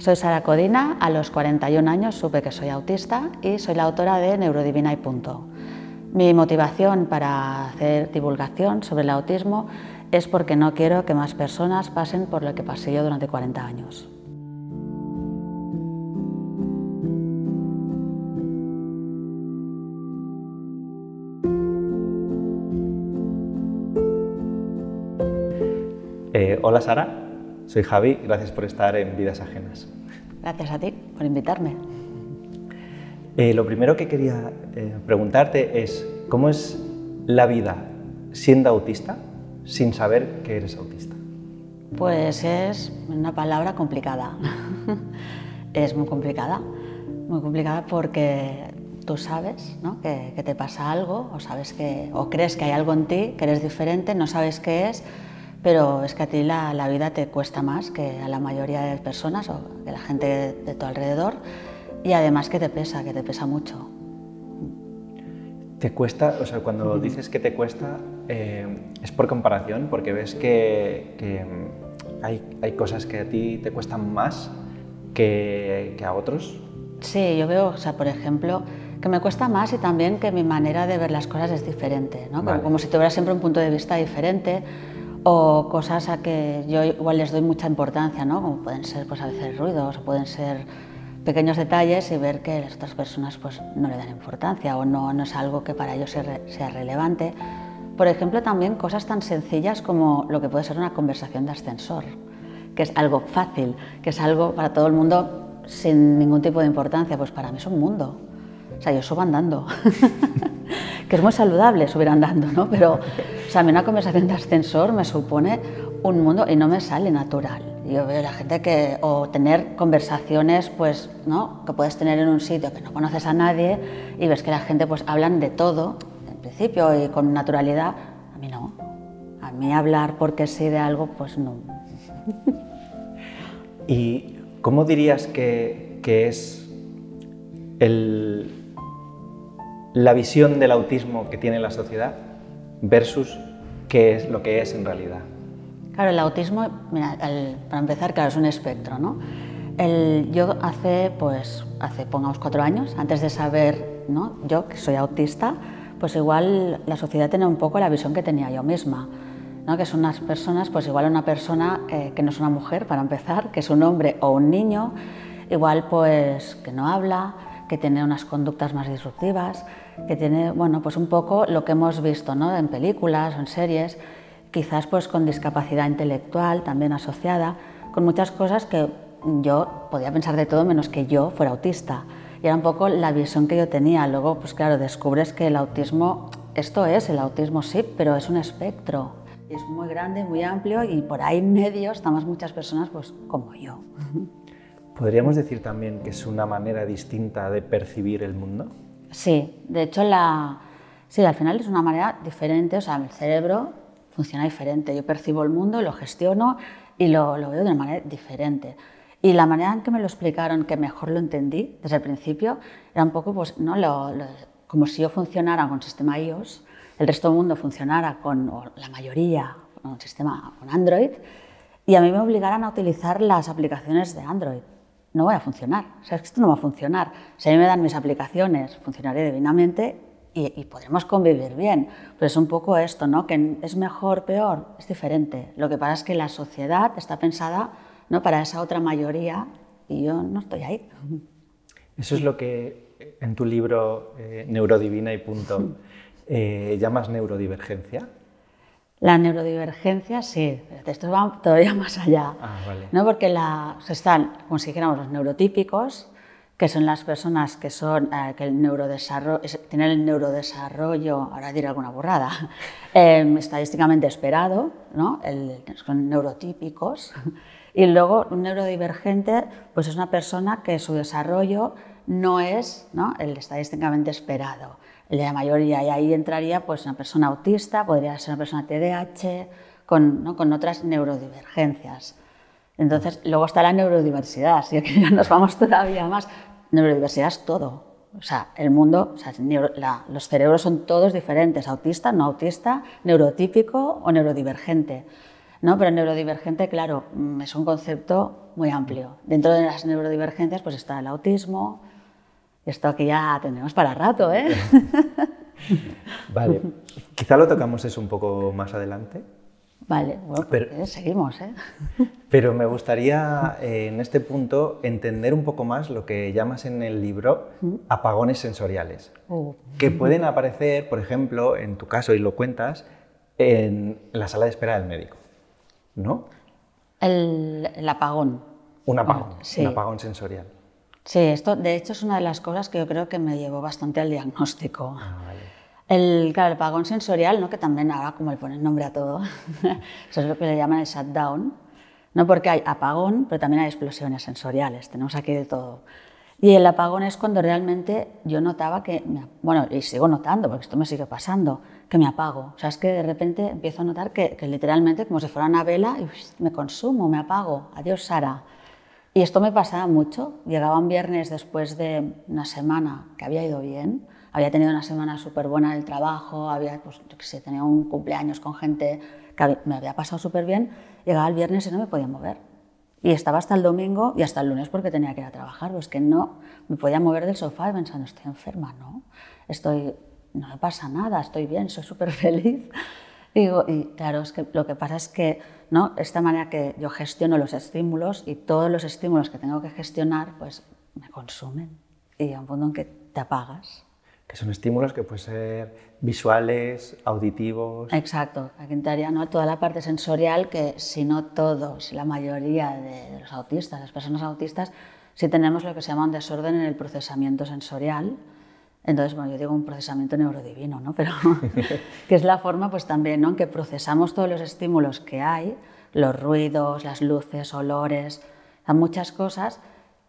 Soy Sara Codina, a los 41 años supe que soy autista y soy la autora de Neurodivina y Punto. Mi motivación para hacer divulgación sobre el autismo es porque no quiero que más personas pasen por lo que pasé yo durante 40 años. Eh, hola Sara, soy Javi, gracias por estar en Vidas Ajenas. Gracias a ti por invitarme. Eh, lo primero que quería eh, preguntarte es, ¿cómo es la vida siendo autista sin saber que eres autista? Pues es una palabra complicada. es muy complicada, muy complicada porque tú sabes ¿no? que, que, te pasa algo o sabes que o crees que hay algo en ti que eres diferente, no sabes qué es, pero es que a ti la, vida te cuesta más que a la mayoría de personas o que la gente de tu alrededor y además que te pesa, que te pesa mucho. ¿Te cuesta, o sea, cuando dices que te cuesta, eh, es por comparación, porque ves que, mm, hay, hay, cosas que a ti te cuestan más que, que a otros? Sí, yo veo, o sea, por ejemplo, que me cuesta más y también que mi manera de ver las cosas es diferente, ¿no? Como, como, si tuviera siempre un punto de vista diferente o cosas a que yo igual les doy mucha importancia, ¿no? como pueden ser pues, a veces ruidos o pueden ser pequeños detalles y ver que las otras personas pues, no le dan importancia o no, es algo que para ellos sea relevante. Por ejemplo, también cosas tan sencillas como lo que puede ser una conversación de ascensor, que es algo fácil, que es algo para todo el mundo sin ningún tipo de importancia, pues para mí es un mundo, o sea, yo subo andando, que es muy saludable subir andando, ¿no? Pero, o sea, a mí una conversación de ascensor me supone un mundo y no me sale natural. Yo veo la gente que, o tener conversaciones, pues, ¿no? Que puedes tener en un sitio que no conoces a nadie y ves que la gente, pues, hablan de todo, en principio, y con naturalidad. A mí no. A mí hablar porque sí de algo, pues no. ¿Y cómo dirías que es el, la visión del autismo que tiene la sociedad versus qué es lo que es en realidad. Claro, el autismo, para empezar, claro, es un espectro, yo hace, pues, hace, pongamos, cuatro años, antes de saber, ¿no? Yo, que soy autista, pues igual la sociedad tenía un poco la visión que tenía yo misma, ¿no? Que son unas personas, pues igual una persona eh, que no es una mujer, para empezar, que es un hombre o un niño, igual, pues, que no habla, que tiene unas conductas más disruptivas, que tiene, bueno, pues un poco lo que hemos visto ¿no? en películas o en series, quizás pues con discapacidad intelectual también asociada, con muchas cosas que yo podía pensar de todo menos que yo fuera autista. Y era un poco la visión que yo tenía. Luego, pues claro, descubres que el autismo, esto es, el autismo sí, pero es un espectro. Es muy grande, muy amplio y por ahí en medio estamos muchas personas pues como yo. ¿Podríamos decir también que es una manera distinta de percibir el mundo? Sí, de hecho, la, sí, al final es una manera diferente, o sea, el cerebro funciona diferente. Yo percibo el mundo, lo gestiono y lo, lo veo de una manera diferente. Y la manera en que me lo explicaron, que mejor lo entendí desde el principio, era un poco pues, ¿no? Lo, como si yo funcionara con sistema iOS, el resto del mundo funcionara con la mayoría con un sistema con Android, y a mí me obligaran a utilizar las aplicaciones de Android no voy a funcionar. O sea, esto no va a funcionar. Si a mí me dan mis aplicaciones, funcionaré divinamente y, podremos convivir bien. Pero es un poco esto, ¿no? Que es mejor, peor, es diferente. Lo que pasa es que la sociedad está pensada ¿no? para esa otra mayoría y yo no estoy ahí. Eso es lo que eh, en tu libro eh, Neurodivina y punto eh, llamas neurodivergencia. La neurodivergencia, sí, esto va todavía más allá. Ah, ¿no? Porque la, están, como si dijéramos, los neurotípicos, que son las personas que son eh, que el neurodesarrollo, tienen el neurodesarrollo, ahora diré alguna burrada, em, estadísticamente esperado, ¿no? El, son neurotípicos. Y luego un neurodivergente, pues es una persona que su desarrollo no es ¿no? el estadísticamente esperado la mayoría, y ahí entraría pues, una persona autista, podría ser una persona TDAH, con, ¿no? con otras neurodivergencias. Entonces, luego está la neurodiversidad, si aquí nos vamos todavía más. Neurodiversidad es todo. O sea, el mundo, los cerebros son todos diferentes, autista, no autista, neurotípico o neurodivergente. ¿no? Pero neurodivergente, claro, mm, es un concepto muy amplio. Dentro de las neurodivergencias pues está el autismo, esto aquí ya tenemos para rato, ¿eh? vale, quizá lo tocamos eso un poco más adelante. Vale, bueno, eh, seguimos, ¿eh? Pero me gustaría eh, en este punto entender un poco más lo que llamas en el libro mm. apagones sensoriales, oh. que pueden aparecer, por ejemplo, en tu caso, y lo cuentas, en la sala de espera del médico, ¿no? El, el apagón. Un apagón, ah, sí. un apagón sensorial. Sí, esto de hecho es una de las cosas que yo creo que me llevó bastante al diagnóstico. Ah, el, claro, apagón sensorial, ¿no? que también ahora como le ponen nombre a todo, eso es lo que le llaman el shutdown, ¿no? porque hay apagón, pero también hay explosiones sensoriales, tenemos aquí de todo. Y el apagón es cuando realmente yo notaba que, bueno, y sigo notando, porque esto me sigue pasando, que me apago. O sea, es que de repente empiezo a notar que, que literalmente, como si fuera una vela, me consumo, me apago. Adiós, Sara. Y esto me pasaba mucho. Llegaba un viernes después de una semana que había ido bien, había tenido una semana súper buena en el trabajo, había, pues, yo tenía un cumpleaños con gente que me había pasado súper bien. Llegaba el viernes y no me podía mover. Y estaba hasta el domingo y hasta el lunes porque tenía que ir a trabajar. Pues que no me podía mover del sofá pensando, estoy enferma, ¿no? Estoy, no me pasa nada, estoy bien, soy súper feliz. Digo, y claro, es que lo que pasa es que esta manera que yo gestiono los estímulos y todos los estímulos que tengo que gestionar, pues me consumen y a un punto en que te apagas. Que son estímulos que pueden ser visuales, auditivos. Exacto, aquí entraría ¿no? toda la parte sensorial que, si no todos, la mayoría de, de los autistas, las personas autistas, sí tenemos lo que se llama un desorden en el procesamiento sensorial entonces, bueno, yo digo un procesamiento neurodivino, ¿no? Pero que es la forma, pues también, ¿no? En que procesamos todos los estímulos que hay, los ruidos, las luces, olores, muchas cosas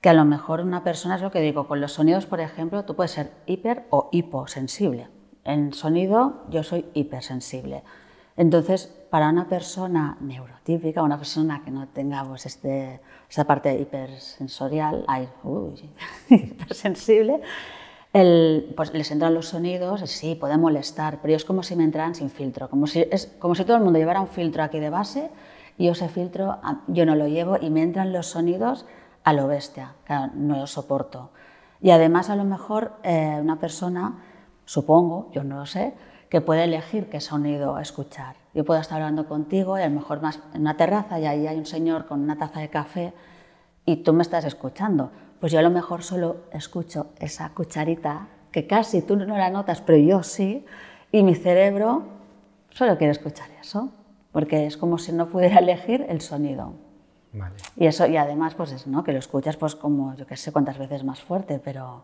que a lo mejor una persona, es lo que digo, con los sonidos, por ejemplo, tú puedes ser hiper o hiposensible. En sonido yo soy hipersensible. Entonces, para una persona neurotípica, una persona que no tenga pues, este, esa parte hipersensorial, ay, uy, hipersensible, pues les entran los sonidos, sí, puede molestar, pero es como si me entraran sin filtro, como si, es como si todo el mundo llevara un filtro aquí de base y yo ese filtro ah, yo no lo llevo y me entran los sonidos a lo bestia, que no lo soporto. Y además a lo mejor eh, una persona, supongo, yo no lo sé, que puede elegir qué sonido escuchar. Yo puedo estar hablando contigo y a lo mejor más en una terraza y ahí hay un señor con una taza de café y tú me estás escuchando pues yo a lo mejor solo escucho esa cucharita que casi tú no la notas, pero yo sí, y mi cerebro solo quiere escuchar eso, porque es como si no pudiera elegir el sonido. Y eso y además pues es, ¿no? que lo escuchas pues como yo qué sé cuántas veces más fuerte, pero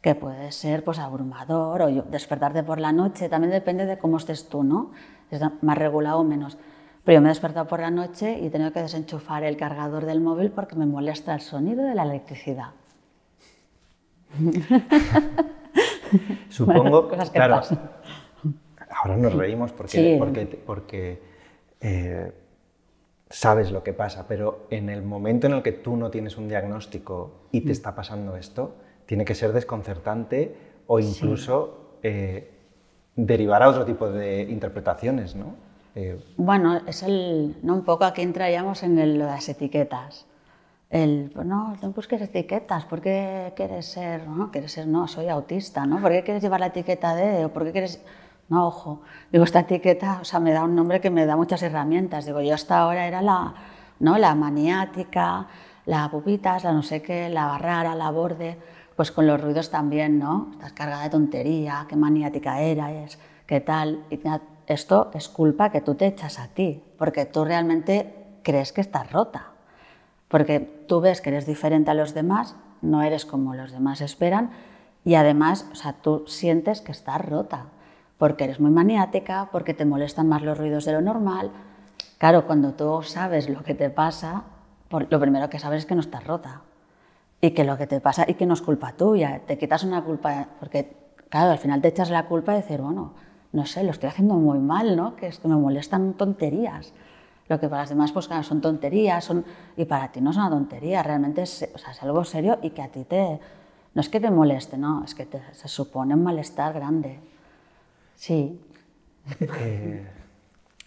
que puede ser pues abrumador o despertarte por la noche, también depende de cómo estés tú, ¿no? Es más regulado o menos. Pero yo me he despertado por la noche y he tenido que desenchufar el cargador del móvil porque me molesta el sonido de la electricidad. Supongo, que claro, ahora nos reímos porque, eh, sabes lo que pasa, pero en el momento en el que tú no tienes un diagnóstico y te mm. está pasando esto, tiene que ser desconcertante o incluso eh, derivar a otro tipo de interpretaciones, ¿no? Eh, bueno, es el, ¿no? un poco aquí entraríamos en de las etiquetas. El, pues no, busques etiquetas, ¿por qué quieres ser, no? Quieres ser, no, soy autista, ¿no? ¿Por qué quieres llevar la etiqueta de, o por qué quieres...? No, ojo, digo, esta etiqueta, o sea, me da un nombre que me da muchas herramientas. Digo, yo hasta ahora era la, ¿no? La maniática, la pupitas, la no sé qué, la barrara, la borde pues con los ruidos también, ¿no? Estás cargada de tontería, qué maniática eres, qué tal, y esto es culpa que tú te echas a ti, porque tú realmente crees que estás rota, porque tú ves que eres diferente a los demás, no eres como los demás esperan y además, o sea, tú sientes que estás rota, porque eres muy maniática, porque te molestan más los ruidos de lo normal. Claro, cuando tú sabes lo que te pasa, lo primero que sabes es que no estás rota y que lo que te pasa y que no es culpa tuya, te quitas una culpa, porque claro, al final te echas la culpa de decir, bueno, no sé, lo estoy haciendo muy mal, ¿no? Que es que me molestan tonterías. Lo que para las demás pues, son tonterías, son... y para ti no son una tontería, realmente es, algo serio y que a ti te... No es que te moleste, no, es que se supone un malestar grande. Sí. Eh,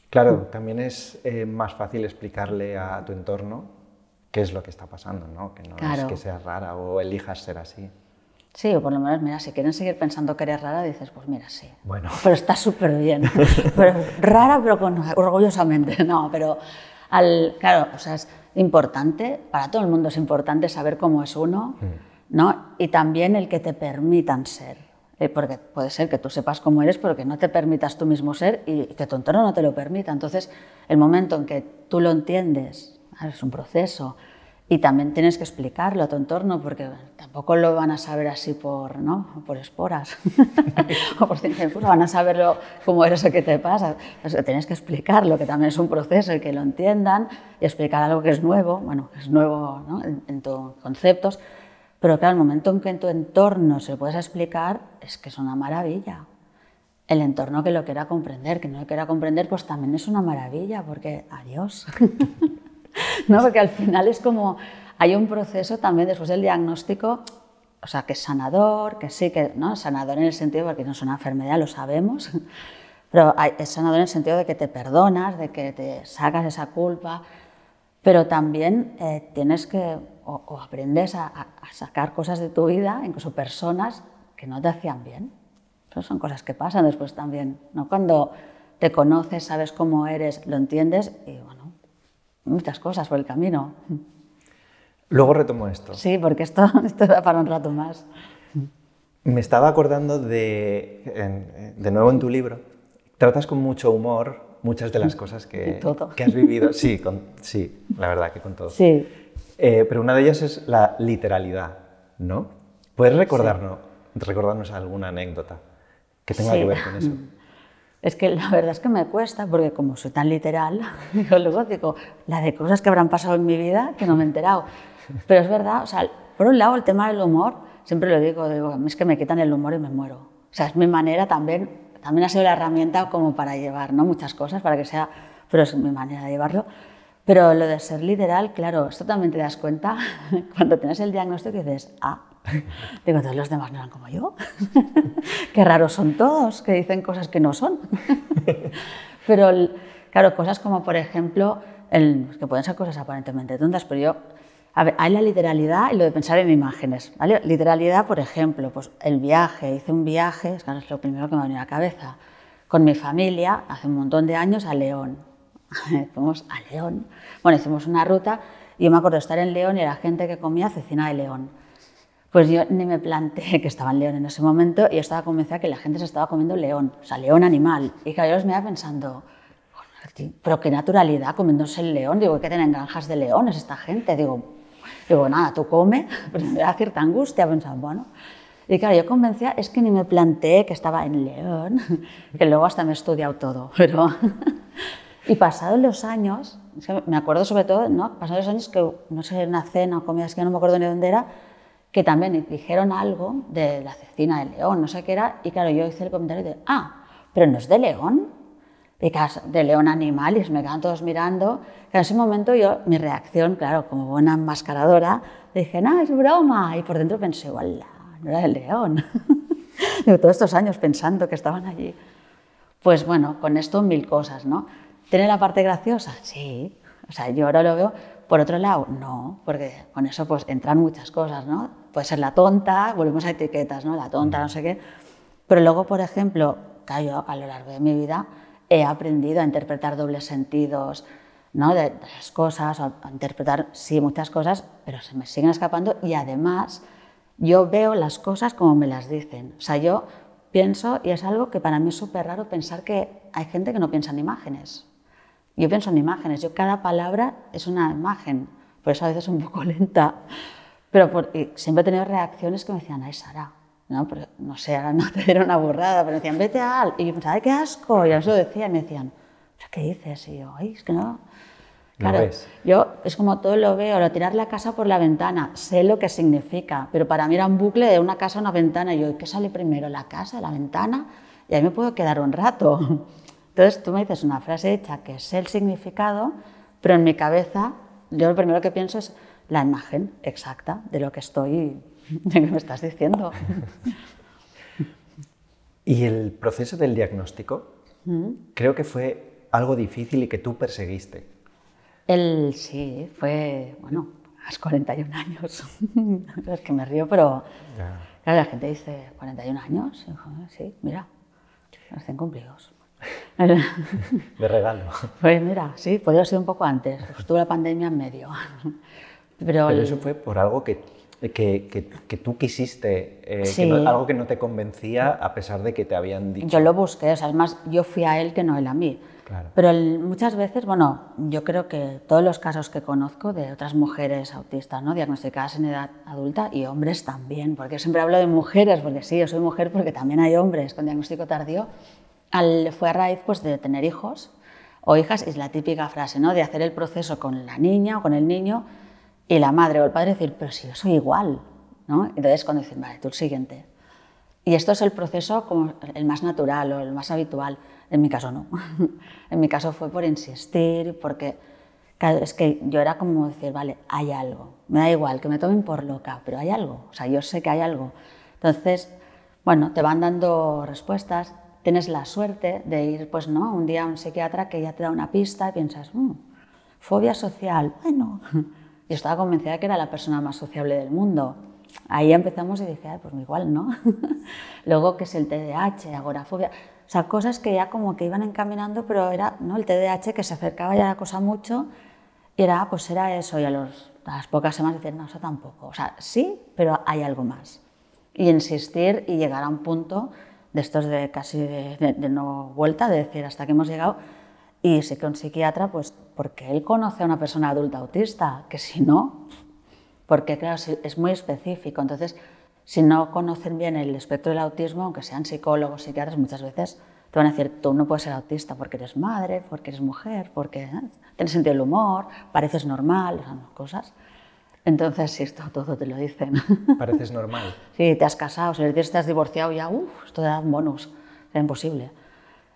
claro, también es eh, más fácil explicarle a tu entorno qué es lo que está pasando, ¿no? Que no es que seas rara o elijas ser así. Sí, o por lo menos, mira, si quieren seguir pensando que eres rara, dices, pues mira, sí. Bueno. Pero está súper bien. pero, rara, pero con, orgullosamente. No, pero al, claro, o sea, es importante, para todo el mundo es importante saber cómo es uno, mm. ¿no? Y también el que te permitan ser. Eh, porque puede ser que tú sepas cómo eres, pero que no te permitas tú mismo ser y que tu entorno no te lo permita. Entonces, el momento en que tú lo entiendes, ah, es un proceso, y también tienes que explicarlo a tu entorno porque tampoco lo van a saber así por, ¿no? por esporas o por ciencia van a saberlo como eres o que te pasa. O sea, tienes que explicarlo, que también es un proceso y que lo entiendan y explicar algo que es nuevo, bueno, que es nuevo en, en tus conceptos, pero claro, el momento en que en tu entorno se lo puedes explicar es que es una maravilla. El entorno que lo quiera comprender, que no lo quiera comprender, pues también es una maravilla porque adiós. ¿no? Porque al final es como, hay un proceso también después del diagnóstico, o sea, que es sanador, que sí, que no, sanador en el sentido, porque no es una enfermedad, lo sabemos, pero es sanador en el sentido de que te perdonas, de que te sacas esa culpa, pero también eh, tienes que, o, aprendes a, sacar cosas de tu vida, incluso personas que no te hacían bien. son cosas que pasan después también, ¿no? Cuando te conoces, sabes cómo eres, lo entiendes y bueno, muchas cosas por el camino. Luego retomo esto. Sí, porque esto, esto para un rato más. Me estaba acordando de, de nuevo en tu libro, tratas con mucho humor muchas de las cosas que, que has vivido. Sí, con, sí, la verdad que con todo. Sí. Eh, pero una de ellas es la literalidad, ¿no? ¿Puedes recordarnos, recordarnos alguna anécdota que tenga que ver con eso? Es que la verdad es que me cuesta, porque como soy tan literal, digo luego digo, la de cosas que habrán pasado en mi vida que no me he enterado. Pero es verdad, o sea, por un lado el tema del humor, siempre lo digo, digo, es que me quitan el humor y me muero. O sea, es mi manera también, también ha sido la herramienta como para llevar, ¿no? Muchas cosas, para que sea, pero es mi manera de llevarlo. Pero lo de ser literal, claro, esto también te das cuenta cuando tienes el diagnóstico y dices, ah, Digo, todos los demás no eran como yo. Qué raros son todos, que dicen cosas que no son. pero, claro, cosas como, por ejemplo, que pueden ser cosas aparentemente tontas, pero yo a ver, hay la literalidad y lo de pensar en imágenes. Literalidad, por ejemplo, pues el viaje, hice un viaje, es, lo primero que me ha venido a la cabeza, con mi familia hace un montón de años a León. Fuimos a León. Bueno, hicimos una ruta y yo me acuerdo de estar en León y la gente que comía cecina de León. Pues yo ni me planteé que estaba en león en ese momento y estaba convencida que la gente se estaba comiendo león, o sea, león animal. Y claro, yo me iba pensando, pero qué naturalidad comiéndose el león. Digo, que tienen granjas de leones esta gente. Digo, digo nada, tú come. Pues me da cierta angustia pensaba, bueno. Y claro, yo convencía, es que ni me planteé que estaba en León, que luego hasta me he estudiado todo. Pero... Y pasados los años, me acuerdo sobre todo, ¿no? pasados los años que, no sé, una cena o es que no me acuerdo ni dónde era, que también dijeron algo de la cecina de León, no sé qué era, y claro, yo hice el comentario de, ah, pero no es de León, de León Animal, y me quedan todos mirando. Que en ese momento yo, mi reacción, claro, como buena enmascaradora, dije, no, es broma, y por dentro pensé, igual no era de León. de todos estos años pensando que estaban allí. Pues bueno, con esto mil cosas, ¿no? ¿Tiene la parte graciosa? Sí. O sea, yo ahora lo veo, por otro lado, no, porque con eso pues entran muchas cosas, ¿no? Puede ser la tonta, volvemos a etiquetas, ¿no? La tonta, no sé qué. Pero luego, por ejemplo, yo a lo largo de mi vida he aprendido a interpretar dobles sentidos, ¿no? De, las cosas, a, a interpretar, sí, muchas cosas, pero se me siguen escapando y además yo veo las cosas como me las dicen. O sea, yo pienso, y es algo que para mí es súper raro pensar que hay gente que no piensa en imágenes. Yo pienso en imágenes, yo cada palabra es una imagen, por eso a veces es un poco lenta, pero siempre he tenido reacciones que me decían, ay Sara, no, pero, no sé, ahora no te era una burrada, pero me decían, vete al, y yo pensaba, ay, qué asco, y a eso lo decía, y me decían, qué dices? Y yo, ay, es que no. Claro, yo es como todo lo veo, lo tirar la casa por la ventana, sé lo que significa, pero para mí era un bucle de una casa a una ventana, y yo, ¿qué sale primero, la casa, la ventana? Y ahí me puedo quedar un rato. Entonces tú me dices una frase hecha que es el significado, pero en mi cabeza yo lo primero que pienso es la imagen exacta de lo que estoy, de lo que me estás diciendo. Y el proceso del diagnóstico mm. creo que fue algo difícil y que tú perseguiste. El, sí, fue, bueno, a los 41 años. es que me río, pero la gente dice, 41 años, ah, sí, mira, los 100 cumplidos de regalo. Pues mira, sí, podría ser un poco antes, estuvo pues la pandemia en medio. Pero, eso fue por algo que, que, que, tú quisiste, eh, algo que no te convencía a pesar de que te habían dicho. Yo lo busqué, o sea, yo fui a él que no él a mí. Claro. Pero muchas veces, bueno, yo creo que todos los casos que conozco de otras mujeres autistas, ¿no? diagnosticadas en edad adulta y hombres también, porque yo siempre hablo de mujeres, porque sí, yo soy mujer porque también hay hombres con diagnóstico tardío fue a raíz pues, de tener hijos o hijas, es la típica frase, ¿no? De hacer el proceso con la niña o con el niño y la madre o el padre decir, pero si yo soy igual, ¿no? Entonces cuando dicen, vale, tú el siguiente. Y esto es el proceso como el más natural o el más habitual. En mi caso no. en mi caso fue por insistir, porque es que yo era como decir, vale, hay algo. Me da igual que me tomen por loca, pero hay algo. O sea, yo sé que hay algo. Entonces, bueno, te van dando respuestas tienes la suerte de ir, pues no, un día a un psiquiatra que ya te da una pista y piensas, mm, fobia social, bueno. Yo estaba convencida que era la persona más sociable del mundo. Ahí empezamos y dije, Ay, pues igual, ¿no? Luego, que es el TDAH, agorafobia? O sea, cosas que ya como que iban encaminando, pero era ¿no? el TDAH que se acercaba ya a la cosa mucho y era, pues era eso, y a, a las pocas semanas decir, no, eso tampoco. O sea, sí, pero hay algo más. Y insistir y llegar a un punto de estos de casi de, no vuelta, de decir hasta que hemos llegado, y si que un psiquiatra, pues porque él conoce a una persona adulta autista, que si no, porque claro, es muy específico, entonces si no conocen bien el espectro del autismo, aunque sean psicólogos, psiquiatras, muchas veces te van a decir, tú no puedes ser autista porque eres madre, porque eres mujer, porque ¿eh? tienes sentido del humor, pareces normal, esas cosas. Entonces, si esto todo te lo dicen. Pareces normal. sí, te has casado, si te has divorciado ya, uff, esto te da un bonus, era imposible.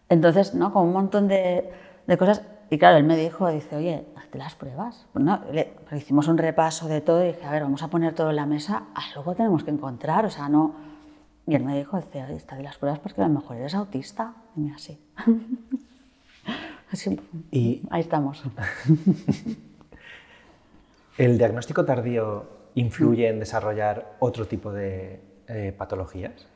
Entonces, ¿no? Como un montón de, cosas. Y claro, él me dijo, dice, oye, hazte las pruebas. Pues, hicimos un repaso de todo y dije, a ver, vamos a poner todo en la mesa, algo tenemos que encontrar, o sea, no... Y él me dijo, dice, hazte está de las pruebas porque a lo mejor eres autista. Y mira, sí. así. y ahí estamos. ¿El diagnóstico tardío influye en mm. desarrollar otro tipo de eh, patologías?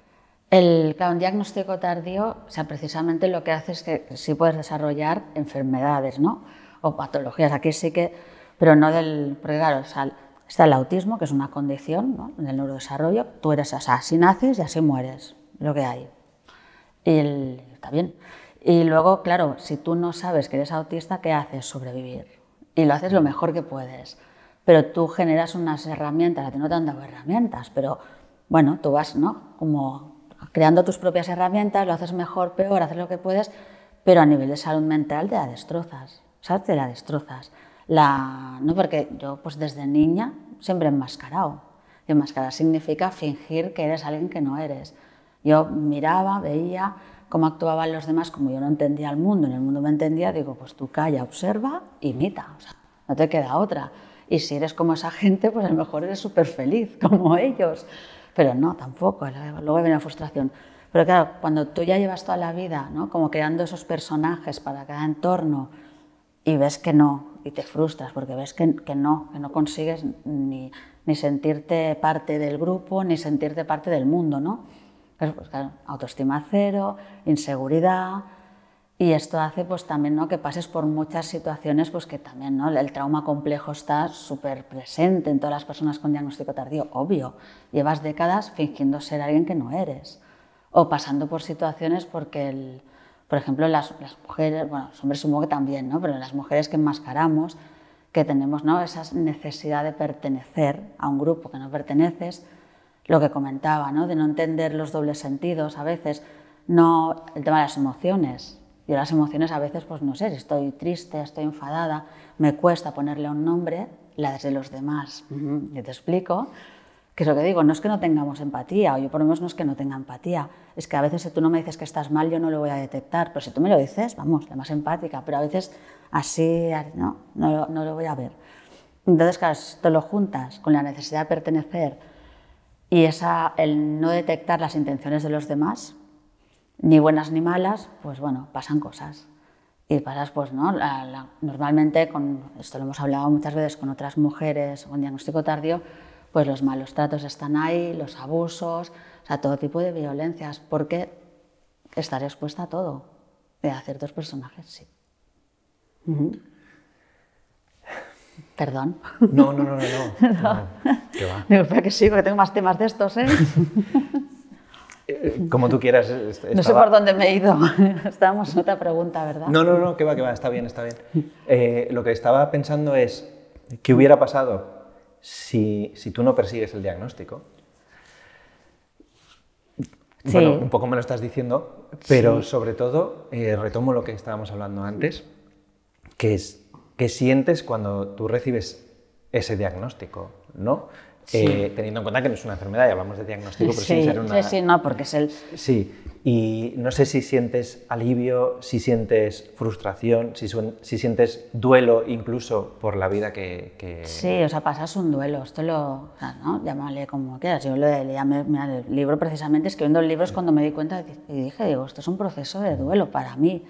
El, claro, un diagnóstico tardío, o sea, precisamente lo que hace es que sí puedes desarrollar enfermedades, ¿no? O patologías, aquí sí que, pero no del, porque claro, o está el autismo, que es una condición ¿no? en el neurodesarrollo, tú eres o sea, naces y así mueres, lo que hay. Y está bien. Y luego, claro, si tú no sabes que eres autista, ¿qué haces? Sobrevivir. Y lo haces lo mejor que puedes pero tú generas unas herramientas, la no te han dado herramientas, pero bueno, tú vas, ¿no? Como creando tus propias herramientas, lo haces mejor, peor, haces lo que puedes, pero a nivel de salud mental te la destrozas, ¿sabes? Te la destrozas. no porque yo pues desde niña siempre he enmascarado. Y enmascarar significa fingir que eres alguien que no eres. Yo miraba, veía cómo actuaban los demás, como yo no entendía el mundo, en el mundo me entendía, digo, pues tú calla, observa, imita, o sea, no te queda otra. Y si eres como esa gente, pues a lo mejor eres súper feliz como ellos. Pero no, tampoco, luego viene la frustración. Pero claro, cuando tú ya llevas toda la vida, ¿no? Como creando esos personajes para cada entorno y ves que no, y te frustras porque ves que, que no, que no consigues ni, ni, sentirte parte del grupo, ni sentirte parte del mundo, ¿no? claro, pues autoestima cero, inseguridad, y esto hace pues también ¿no? que pases por muchas situaciones pues que también ¿no? el trauma complejo está súper presente en todas las personas con diagnóstico tardío, obvio. Llevas décadas fingiendo ser alguien que no eres o pasando por situaciones porque, por ejemplo, las, mujeres, bueno, los hombres supongo que también, ¿no? pero las mujeres que enmascaramos, que tenemos ¿no? esa necesidad de pertenecer a un grupo que no perteneces, lo que comentaba, ¿no? de no entender los dobles sentidos a veces, no el tema de las emociones, yo las emociones a veces, pues no sé, estoy triste, estoy enfadada, me cuesta ponerle un nombre, las de los demás. Yo te explico que es lo que digo, no es que no tengamos empatía, o yo por lo menos no es que no tenga empatía, es que a veces si tú no me dices que estás mal, yo no lo voy a detectar, pero si tú me lo dices, vamos, la más empática, pero a veces así no, no, lo voy a ver. Entonces, claro, te lo juntas con la necesidad de pertenecer y esa, el no detectar las intenciones de los demás, ni buenas ni malas, pues bueno, pasan cosas. Y pasas, pues, ¿no? normalmente, con, esto lo hemos hablado muchas veces con otras mujeres con diagnóstico tardío, pues los malos tratos están ahí, los abusos, o sea, todo tipo de violencias, porque estar expuesta a todo, de eh, a ciertos personajes, sí. Perdón. No, no, no, no. no. ¿Qué va? espera que sigo, que tengo más temas de estos, ¿eh? Eh, como tú quieras. Eh, no sé por dónde me he ido. Estábamos en otra pregunta, ¿verdad? No, no, no, que va, que va, está bien, está bien. Eh, lo que estaba pensando es, ¿qué hubiera pasado si, tú no persigues el diagnóstico? Sí. Bueno, un poco me lo estás diciendo, pero sobre todo retomo lo que estábamos hablando antes, que es, ¿qué sientes cuando tú recibes ese diagnóstico? ¿no? Eh, teniendo en cuenta que no es una enfermedad, ya vamos de diagnóstico, pero sí, ser una... Sí, sí, no, porque es el... Sí, y no sé si sientes alivio, si sientes frustración, si, si sientes duelo incluso por la vida que, Sí, o sea, pasas un duelo, esto lo... O sea, ¿no? Llámale como quieras, yo lo llamé, el libro precisamente, escribiendo el libro es cuando me di cuenta y dije, digo, esto es un proceso de duelo para mí,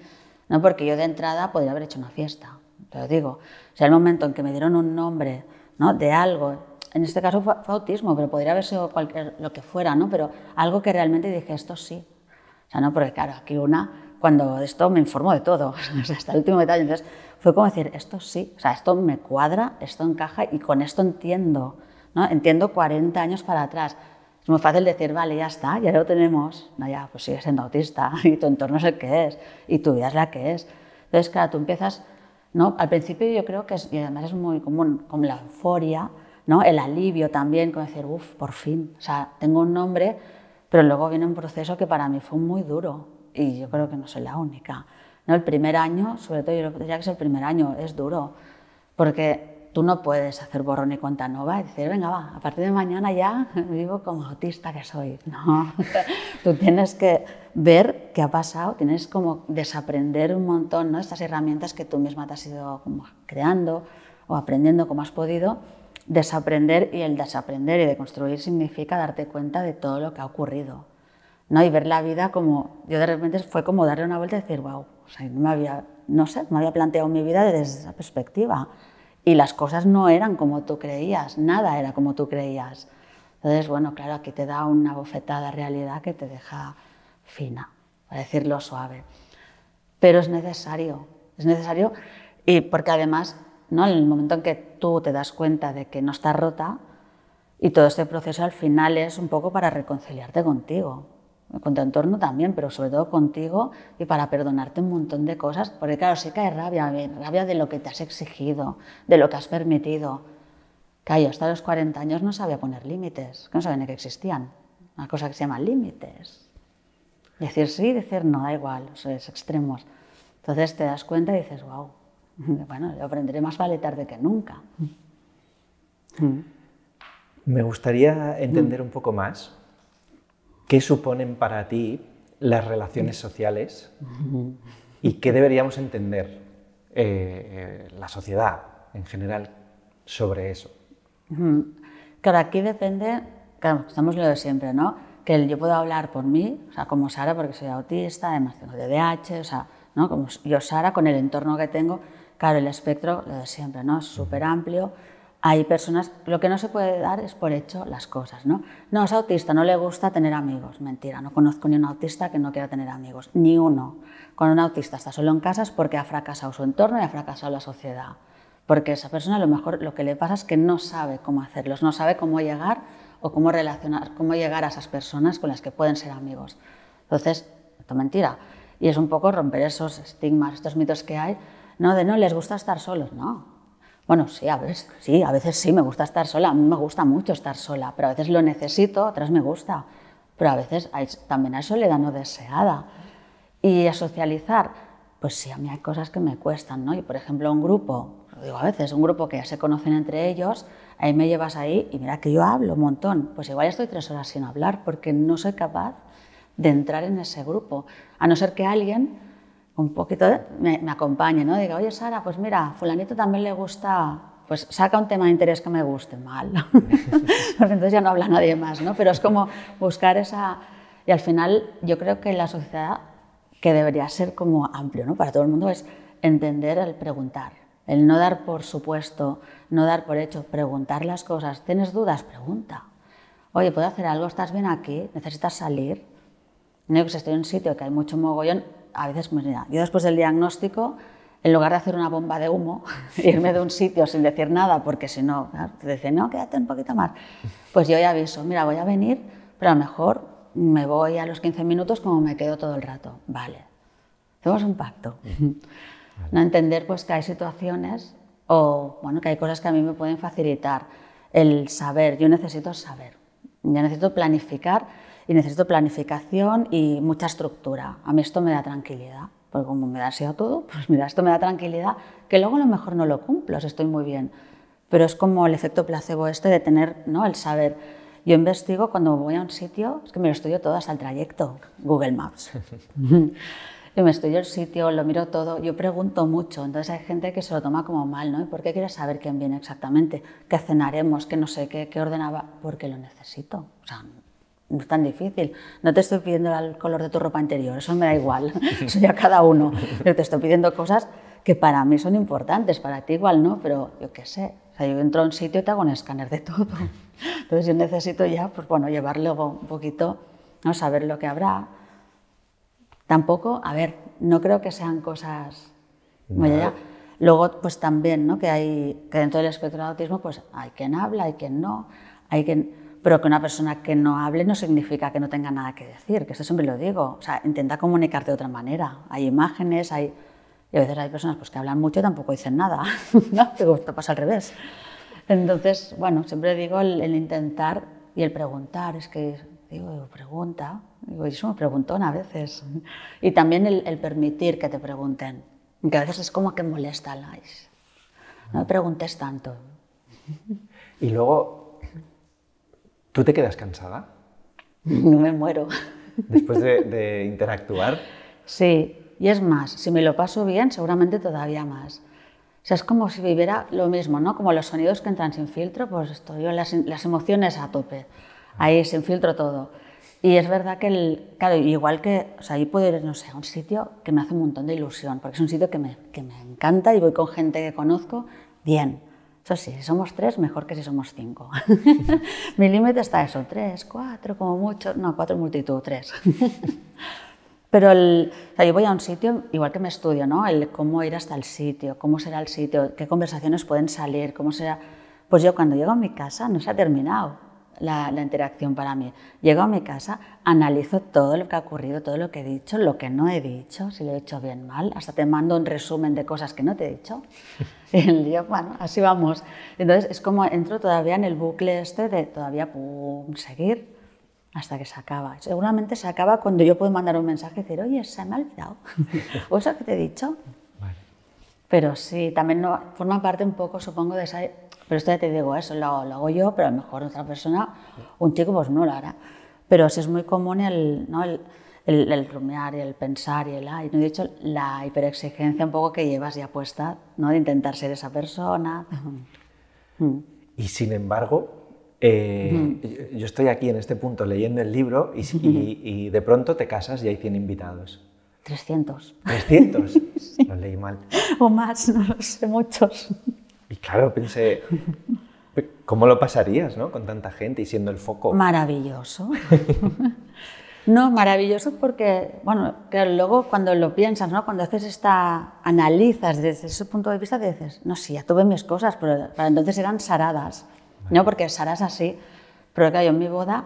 no porque yo de entrada podría haber hecho una fiesta, te lo digo. O sea, el momento en que me dieron un nombre, ¿no? De algo en este caso fue, autismo, pero podría haber sido cualquier, lo que fuera, ¿no? Pero algo que realmente dije, esto sí. O sea, no, porque claro, aquí una, cuando de esto me informó de todo, hasta el último detalle. Entonces, fue como decir, esto sí, o sea, esto me cuadra, esto encaja y con esto entiendo, ¿no? Entiendo 40 años para atrás. Es muy fácil decir, vale, ya está, ya lo tenemos. No, ya, pues sigues siendo autista y tu entorno es el que es y tu vida es la que es. Entonces, claro, tú empiezas, ¿no? Al principio yo creo que es, y además es muy común, como la euforia, ¿no? El alivio también, como decir, uff, por fin, o sea, tengo un nombre, pero luego viene un proceso que para mí fue muy duro y yo creo que no soy la única. ¿no? El primer año, sobre todo yo diría que es el primer año, es duro, porque tú no puedes hacer borrón y cuenta nueva y decir, venga, va, a partir de mañana ya vivo como autista que soy. No, tú tienes que ver qué ha pasado, tienes como desaprender un montón ¿no? estas herramientas que tú misma te has ido creando o aprendiendo como has podido desaprender y el desaprender y deconstruir significa darte cuenta de todo lo que ha ocurrido. ¿no? Y ver la vida como, yo de repente fue como darle una vuelta y decir, wow, o sea, no, me había, no sé, no había planteado mi vida desde esa perspectiva. Y las cosas no eran como tú creías, nada era como tú creías. Entonces, bueno, claro, aquí te da una bofetada realidad que te deja fina, para decirlo suave. Pero es necesario, es necesario, y porque además en el momento en que tú te das cuenta de que no está rota y todo este proceso al final es un poco para reconciliarte contigo, con tu entorno también, pero sobre todo contigo y para perdonarte un montón de cosas, porque claro, sí cae rabia, rabia de lo que te has exigido, de lo que has permitido. Que hasta los 40 años no sabía poner límites, que no sabía ni que existían. Una cosa que se llama límites. Decir sí, decir no, da igual, los extremos. Entonces te das cuenta y dices, wow, bueno, yo aprenderé más vale tarde que nunca. Me gustaría entender un poco más qué suponen para ti las relaciones sociales y qué deberíamos entender eh, eh, la sociedad en general sobre eso. Claro, aquí depende, claro, estamos lo de siempre, ¿no? Que yo puedo hablar por mí, o sea, como Sara, porque soy autista, además tengo DDH, o sea, yo, Sara, con el entorno que tengo, Claro, el espectro, lo de siempre, ¿no? Es súper amplio. Hay personas, lo que no se puede dar es por hecho las cosas, ¿no? No, es autista, no le gusta tener amigos. Mentira, no conozco ni un autista que no quiera tener amigos, ni uno. Cuando un autista está solo en casa es porque ha fracasado su entorno y ha fracasado la sociedad. Porque esa persona a lo mejor lo que le pasa es que no sabe cómo hacerlos, no sabe cómo llegar o cómo relacionar, cómo llegar a esas personas con las que pueden ser amigos. Entonces, esto mentira. Y es un poco romper esos estigmas, estos mitos que hay, no de no les gusta estar solos, no. Bueno, sí, a veces sí, a veces sí me gusta estar sola, a mí me gusta mucho estar sola, pero a veces lo necesito, otras me gusta, pero a veces también hay soledad no deseada. Y a socializar, pues sí, a mí hay cosas que me cuestan, ¿no? Y por ejemplo, un grupo, lo digo a veces, un grupo que ya se conocen entre ellos, ahí me llevas ahí y mira que yo hablo un montón, pues igual estoy tres horas sin hablar porque no soy capaz de entrar en ese grupo, a no ser que alguien un poquito me, me acompañe, ¿no? Diga, oye Sara, pues mira, fulanito también le gusta, pues saca un tema de interés que me guste, mal. entonces ya no habla nadie más, ¿no? Pero es como buscar esa... Y al final yo creo que la sociedad, que debería ser como amplio, ¿no? Para todo el mundo es entender el preguntar, el no dar por supuesto, no dar por hecho, preguntar las cosas. ¿Tienes dudas? Pregunta. Oye, ¿puedo hacer algo? ¿Estás bien aquí? ¿Necesitas salir? No, que estoy en un sitio que hay mucho mogollón, a veces, mira, yo después del diagnóstico, en lugar de hacer una bomba de humo, irme de un sitio sin decir nada, porque si no, te dicen, no, quédate un poquito más, pues yo ya aviso, mira, voy a venir, pero a lo mejor me voy a los 15 minutos como me quedo todo el rato. Vale, hacemos un pacto. No entender pues que hay situaciones o bueno, que hay cosas que a mí me pueden facilitar el saber, yo necesito saber, yo necesito planificar y necesito planificación y mucha estructura. A mí esto me da tranquilidad, porque como me da ansiedad todo, pues mira, esto me da tranquilidad, que luego a lo mejor no lo cumplo, estoy muy bien. Pero es como el efecto placebo este de tener ¿no? el saber. Yo investigo cuando voy a un sitio, es que me lo estudio todo hasta el trayecto, Google Maps. Yo me estudio el sitio, lo miro todo, yo pregunto mucho, entonces hay gente que se lo toma como mal, ¿no? ¿Y por qué quiere saber quién viene exactamente? ¿Qué cenaremos? ¿Qué no sé qué? ¿Qué ordenaba? Porque lo necesito. O sea, no es tan difícil. No te estoy pidiendo el color de tu ropa interior, eso me da igual, eso ya cada uno. Pero te estoy pidiendo cosas que para mí son importantes, para ti igual no, pero yo qué sé. O sea, yo entro a un sitio y te hago un escáner de todo. Entonces yo necesito ya, pues bueno, llevarle un poquito, ¿no? saber lo que habrá. Tampoco, a ver, no creo que sean cosas... luego, pues también, ¿no? Que hay, que dentro del espectro del autismo, pues hay quien habla, hay quien no, hay quien pero que una persona que no hable no significa que no tenga nada que decir, que eso siempre lo digo. O sea, intenta comunicarte de otra manera. Hay imágenes, hay... Y a veces hay personas pues, que hablan mucho y tampoco dicen nada. ¿no? Digo, esto pasa al revés. Entonces, bueno, siempre digo el, intentar y el preguntar. Es que, digo, pregunta. Digo, eso me una a veces. Y también el, permitir que te pregunten. Que a veces es como que molesta. ¿no? no me preguntes tanto. Y luego, ¿Tú te quedas cansada? No me muero. Después de, interactuar. Sí, y es más, si me lo paso bien, seguramente todavía más. O sea, es como si viviera lo mismo, ¿no? Como los sonidos que entran sin filtro, pues estoy en las, emociones a tope. Ahí sin filtro todo. Y es verdad que, el, claro, igual que, o sea, yo puedo ir, no sé, a un sitio que me hace un montón de ilusión, porque es un sitio que me, que me encanta y voy con gente que conozco, bien. Eso sí, si somos tres, mejor que si somos cinco. Mi límite está eso, tres, cuatro, como mucho, no, cuatro multitud, tres. Pero el, yo voy a un sitio, igual que me estudio, ¿no? El cómo ir hasta el sitio, cómo será el sitio, qué conversaciones pueden salir, cómo será... Pues yo cuando llego a mi casa no se ha terminado la, interacción para mí. Llego a mi casa, analizo todo lo que ha ocurrido, todo lo que he dicho, lo que no he dicho, si lo he hecho bien mal, hasta te mando un resumen de cosas que no te he dicho. Y día bueno, así vamos. Entonces es como entro todavía en el bucle este de todavía seguir hasta que se acaba. Seguramente se acaba cuando yo puedo mandar un mensaje y decir, oye, se me ha olvidado, o eso que te he dicho. Pero sí, también forma parte un poco, supongo, de esa... Pero esto ya te digo, eso lo, hago yo, pero a lo mejor otra persona, un chico, pues no lo hará. Pero sí es muy común el, ¿no? el, rumiar y el pensar y el... y no he dicho la hiperexigencia un poco que llevas ya puesta, ¿no? De intentar ser esa persona. Mm. Y sin embargo, eh, mm. Yo estoy aquí en este punto leyendo el libro y, y, de pronto te casas y hay 100 invitados. 300. 300. sí. leí mal. O más, no lo sé, muchos. Y claro, pensé, ¿cómo lo pasarías, no? Con tanta gente y siendo el foco. Maravilloso. no, maravilloso porque, bueno, claro, luego cuando lo piensas, ¿no? Cuando haces esta, analizas desde ese punto de vista, te dices, no, sí, ya tuve mis cosas, pero para entonces eran saradas, ¿no? Porque saras así. Pero claro, yo en mi boda,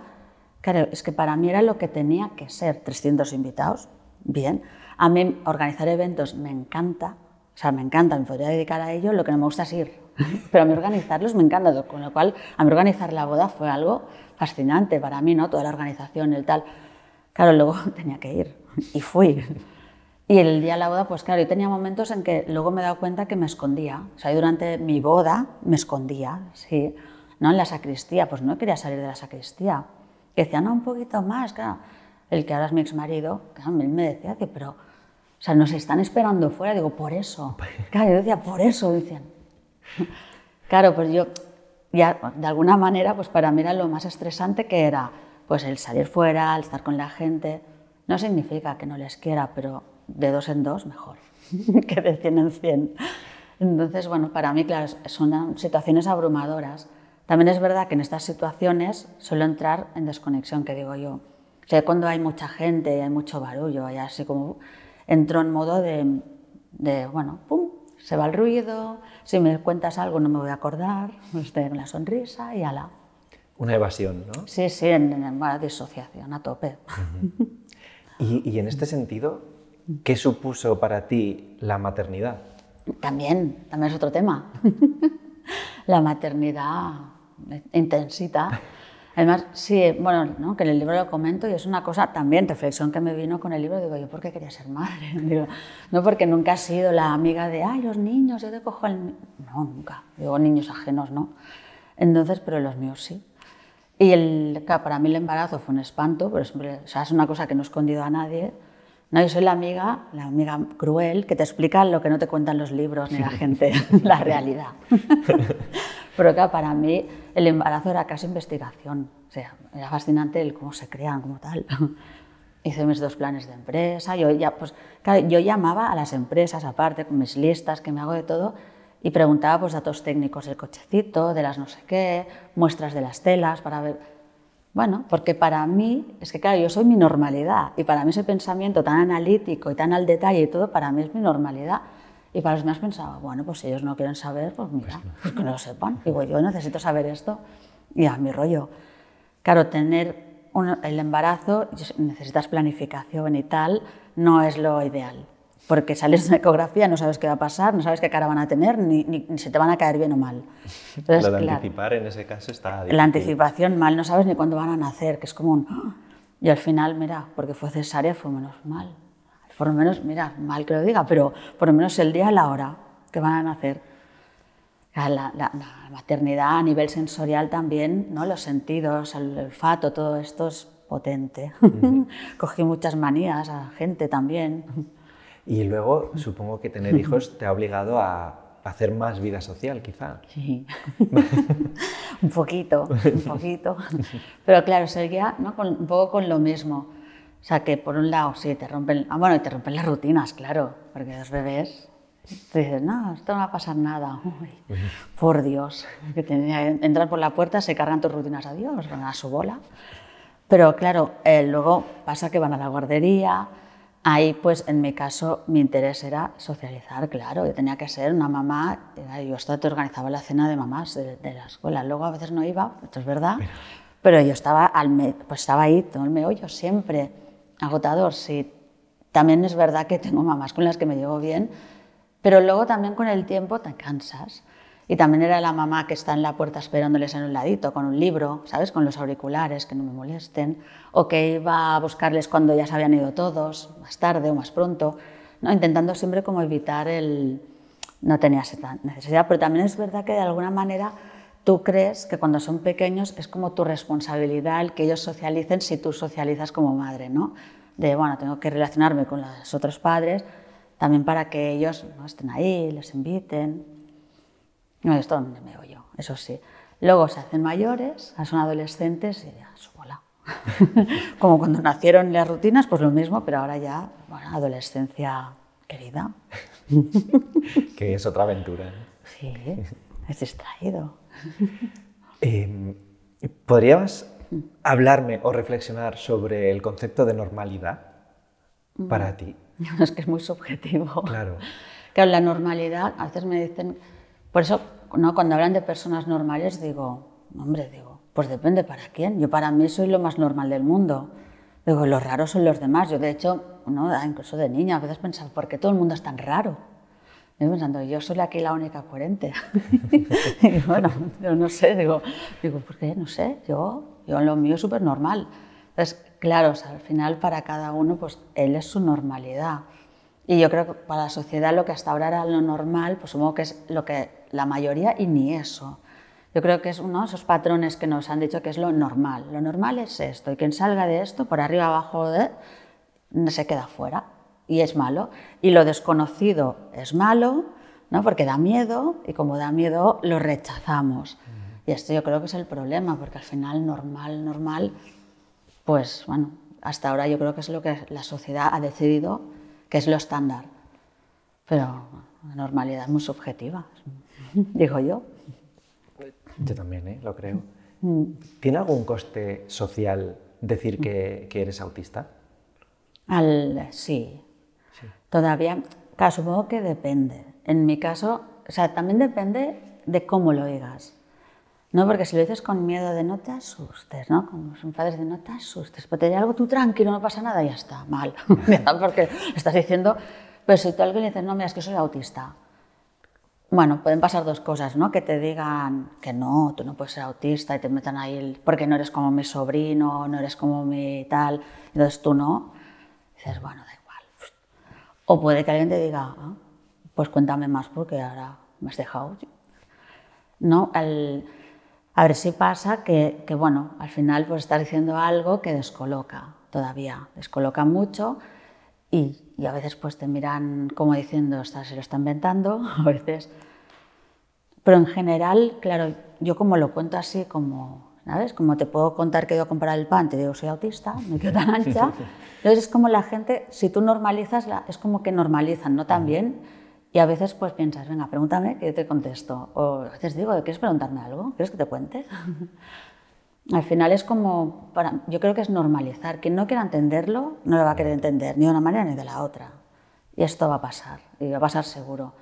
claro, es que para mí era lo que tenía que ser, 300 invitados, bien. A mí organizar eventos me encanta, o sea, me encanta, me podría dedicar a ello, lo que no me gusta es ir, pero a mí organizarlos me encanta, con lo cual a mí organizar la boda fue algo fascinante para mí, ¿no? Toda la organización, el tal. Claro, luego tenía que ir y fui. Y el día de la boda, pues claro, yo tenía momentos en que luego me he dado cuenta que me escondía. O sea, yo durante mi boda me escondía, sí, ¿no? En la sacristía, pues no quería salir de la sacristía. Que decía, no, un poquito más, claro el que ahora es mi ex marido, mí me decía, que, pero, o sea, nos están esperando fuera. Digo, por eso. Claro, yo decía, por eso, dicen Claro, pues yo, ya, de alguna manera, pues para mí era lo más estresante que era, pues el salir fuera, el estar con la gente. No significa que no les quiera, pero de dos en dos mejor que de cien en cien. Entonces, bueno, para mí, claro, son situaciones abrumadoras. También es verdad que en estas situaciones suelo entrar en desconexión, que digo yo, o sea, cuando hay mucha gente, hay mucho barullo, así como... Entró en modo de, bueno, pum, se va el ruido, si me cuentas algo no me voy a acordar, en la sonrisa y ala. Una evasión, ¿no? Sí, sí, en, una disociación, a tope. y, y en este sentido, ¿qué supuso para ti la maternidad? También, también es otro tema. la maternidad eh, intensita. Además, sí, bueno, que en el libro lo comento y es una cosa también, reflexión que me vino con el libro, digo, ¿yo por qué quería ser madre? no porque nunca he sido la amiga de, ay, los niños, yo te cojo el... No, nunca. Digo, niños ajenos, no. Entonces, pero los míos sí. Y el, para mí el embarazo fue un espanto, pero es una cosa que no he escondido a nadie. No, yo soy la amiga, la amiga cruel, que te explica lo que no te cuentan los libros ni la gente, la realidad. Pero claro, para mí el embarazo era casi investigación. O sea, era fascinante el cómo se crean, como tal. Hice mis dos planes de empresa. Yo, ya, pues, yo llamaba a las empresas aparte, con mis listas, que me hago de todo, y preguntaba pues, datos técnicos del cochecito, de las no sé qué, muestras de las telas, para ver... Bueno, porque para mí, es que claro, yo soy mi normalidad, y para mí ese pensamiento tan analítico y tan al detalle y todo, para mí es mi normalidad. Y para los demás pensaba, bueno, pues si ellos no quieren saber, pues mira, pues, pues que no lo sepan. Digo, yo necesito saber esto. Y a mi rollo. Claro, tener el embarazo, necesitas planificación y tal, no es lo ideal. Porque sales de una ecografía, no sabes qué va a pasar, no sabes qué cara van a tener, ni, ni, te van a caer bien o mal. Entonces, lo anticipar en ese caso está. La anticipación mal, no sabes ni cuándo van a nacer, que es como un. ¡ah! Y al final, mira, porque fue cesárea, fue menos mal por lo menos, mira, mal que lo diga, pero por lo menos el día y la hora que van a nacer. La, maternidad a nivel sensorial también, ¿no? los sentidos, el olfato, todo esto es potente. Cogí muchas manías a gente también. Y luego supongo que tener hijos te ha obligado a hacer más vida social, quizá. Sí, un poquito, un poquito. Pero claro, seguía ¿no? con, un poco con lo mismo o sea, que por un lado sí te rompen, ah, bueno, y te rompen las rutinas, claro, porque los bebés te dices, no, esto no va a pasar nada. por Dios, que tenía entrar por la puerta, se cargan tus rutinas, Dios, van a su bola. Pero claro, eh, luego pasa que van a la guardería. Ahí, pues en mi caso, mi interés era socializar, claro. Yo tenía que ser una mamá, yo hasta te organizaba la cena de mamás de, la escuela. Luego a veces no iba, esto es verdad, pero yo estaba, al pues, estaba ahí todo el meollo siempre agotador, sí. También es verdad que tengo mamás con las que me llevo bien, pero luego también con el tiempo te cansas. Y también era la mamá que está en la puerta esperándoles en un ladito, con un libro, ¿sabes? Con los auriculares, que no me molesten. O que iba a buscarles cuando ya se habían ido todos, más tarde o más pronto. ¿no? Intentando siempre como evitar el... No tenías esa necesidad, pero también es verdad que de alguna manera tú crees que cuando son pequeños es como tu responsabilidad el que ellos socialicen si tú socializas como madre, ¿no? De, bueno, tengo que relacionarme con los otros padres también para que ellos no estén ahí, les inviten. No, esto donde me voy yo, eso sí. Luego se hacen mayores, son adolescentes y ya, su bola. como cuando nacieron las rutinas, pues lo mismo, pero ahora ya, bueno, adolescencia querida. que es otra aventura. ¿eh? Sí, es distraído. Em, ¿Podrías hablarme o reflexionar sobre el concepto de normalidad para mm. ti? Es que es muy subjetivo. Claro. Claro, la normalidad, a veces me dicen, por eso ¿no? cuando hablan de personas normales digo, hombre, digo, pues depende para quién. Yo para mí soy lo más normal del mundo. Digo, los raros son los demás. Yo de hecho, ¿no? Ah, incluso de niña, a veces pensaba, ¿por qué todo el mundo es tan raro? yo pensando, yo soy aquí la única coherente. y bueno, yo no sé, digo, ¿por qué? No sé, yo, yo lo mío es súper normal. Entonces, claro, al final para cada uno, pues él es su normalidad. Y yo creo que para la sociedad lo que hasta ahora era lo normal, pues supongo que es lo que la mayoría y ni eso. Yo creo que es uno de esos patrones que nos han dicho que es lo normal. Lo normal es esto y quien salga de esto, por arriba abajo de, se queda fuera y es malo. Y lo desconocido es malo, ¿no? porque da miedo y como da miedo lo rechazamos. Y esto yo creo que es el problema, porque al final normal, normal, pues bueno, hasta ahora yo creo que es lo que la sociedad ha decidido que es lo estándar. Pero la normalidad es muy subjetiva, digo yo. Yo también, ¿eh? lo creo. Mm. ¿Tiene algún coste social decir que, eres autista? Al, sí, Todavía, claro, supongo que depende. En mi caso, o sea, también depende de cómo lo digas. No, porque si lo dices con miedo de no te asustes, ¿no? Como son padres de no te asustes, pero te algo tú tranquilo, no pasa nada, ya está, mal. porque estás diciendo, pero si tú alguien le dices, no, mira, es que soy autista. Bueno, pueden pasar dos cosas, ¿no? Que te digan que no, tú no puedes ser autista y te metan ahí porque no eres como mi sobrino, no eres como mi tal, entonces tú no. dices, bueno, o puede que alguien te diga, ah, pues cuéntame más porque ahora me has dejado. ¿No? a ver si pasa que, bueno, al final pues estás diciendo algo que descoloca todavía, descoloca mucho y, a veces pues te miran como diciendo, está, se lo está inventando, a veces... Pero en general, claro, yo como lo cuento así, como ¿Sabes? Como te puedo contar que he a comprar el pan, te digo, soy autista, me quedo tan ancha. Entonces es como la gente, si tú normalizas, es como que normalizan, ¿no? También. Y a veces pues piensas, venga, pregúntame que yo te contesto. O a veces digo, ¿quieres preguntarme algo? ¿Quieres que te cuente? Al final es como, yo creo que es normalizar. Quien no quiera entenderlo, no lo va a querer entender, ni de una manera ni de la otra. Y esto va a pasar, y va a pasar seguro.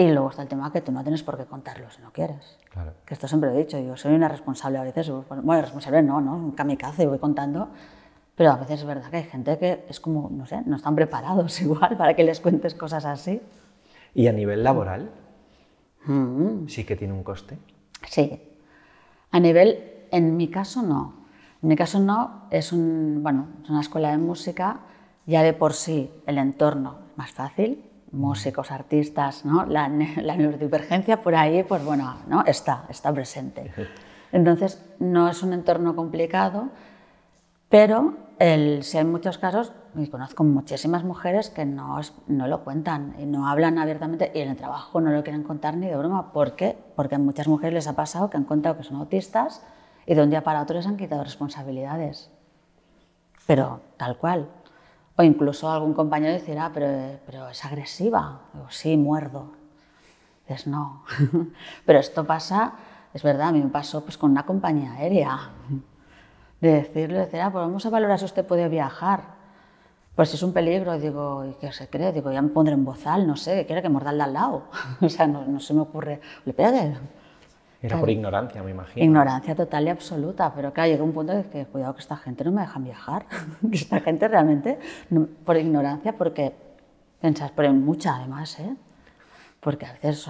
Y luego está el tema que tú no tienes por qué contarlo si no quieres. Que esto siempre lo he dicho, yo soy una responsable a veces, pues, bueno, responsable no, ¿no? Un kamikaze, voy contando. Pero a veces es verdad que hay gente que es como, no sé, no están preparados igual para que les cuentes cosas así. ¿Y a nivel laboral? Mm. ¿Sí que tiene un coste? Sí. A nivel, en mi caso no. En mi caso no, es, un, bueno, es una escuela de música, ya de por sí el entorno más fácil, músicos, artistas, ¿no? la, la, neurodivergencia por ahí, pues bueno, ¿no? está, está presente. Entonces, no es un entorno complicado, pero si hay muchos casos, y conozco muchísimas mujeres que no, no lo cuentan y no hablan abiertamente y en el trabajo no lo quieren contar ni de broma. ¿Por qué? Porque a muchas mujeres les ha pasado que han contado que son autistas y de un día para otro les han quitado responsabilidades. Pero tal cual, o incluso algún compañero decir, ah, pero, es agresiva. Digo, sí, muerdo. Dices, no. pero esto pasa, es verdad, a mí me pasó pues, con una compañía aérea. De decirle, ah, pues vamos a valorar si usted puede viajar. Pues es un peligro, digo, ¿y qué se cree? Digo, ya me pondré en bozal, no sé, quiere que morda al lado. o sea, no, se me ocurre. Le pegue, era por ignorancia, me imagino. Ignorancia total y absoluta, pero claro, llega un punto en que, cuidado, que esta gente no me dejan viajar, que esta gente realmente, por ignorancia, porque pensas pero mucha además, ¿eh? Porque a veces,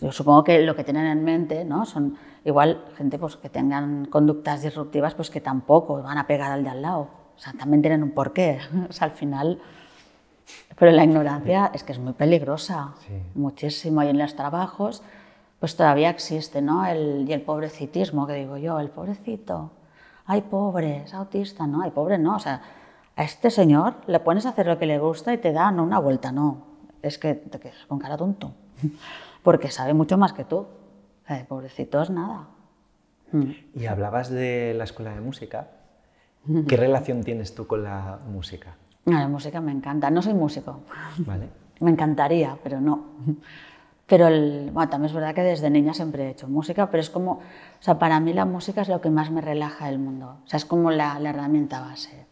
yo supongo que lo que tienen en mente, ¿no? Son igual gente pues, que tengan conductas disruptivas, pues que tampoco van a pegar al de al lado. O sea, también tienen un porqué. O sea, al final... Pero la ignorancia es que es muy peligrosa, muchísimo. Y en los trabajos pues todavía existe, ¿no? El, y el pobrecitismo, que digo yo, el pobrecito, ay pobre, es autista, ¿no? Hay pobre, no, o sea, a este señor le pones a hacer lo que le gusta y te no, una vuelta, no, es que te quedas con cara tonto, porque sabe mucho más que tú, el pobrecito es nada. Mm. Y hablabas de la escuela de música, mm. ¿qué relación tienes tú con la música? La música me encanta, no soy músico. Vale. Me encantaría, pero no. Pero el, bueno, también es verdad que desde niña siempre he hecho música, pero es como, o sea, para mí la música es lo que más me relaja del mundo. O sea, es como la, herramienta base.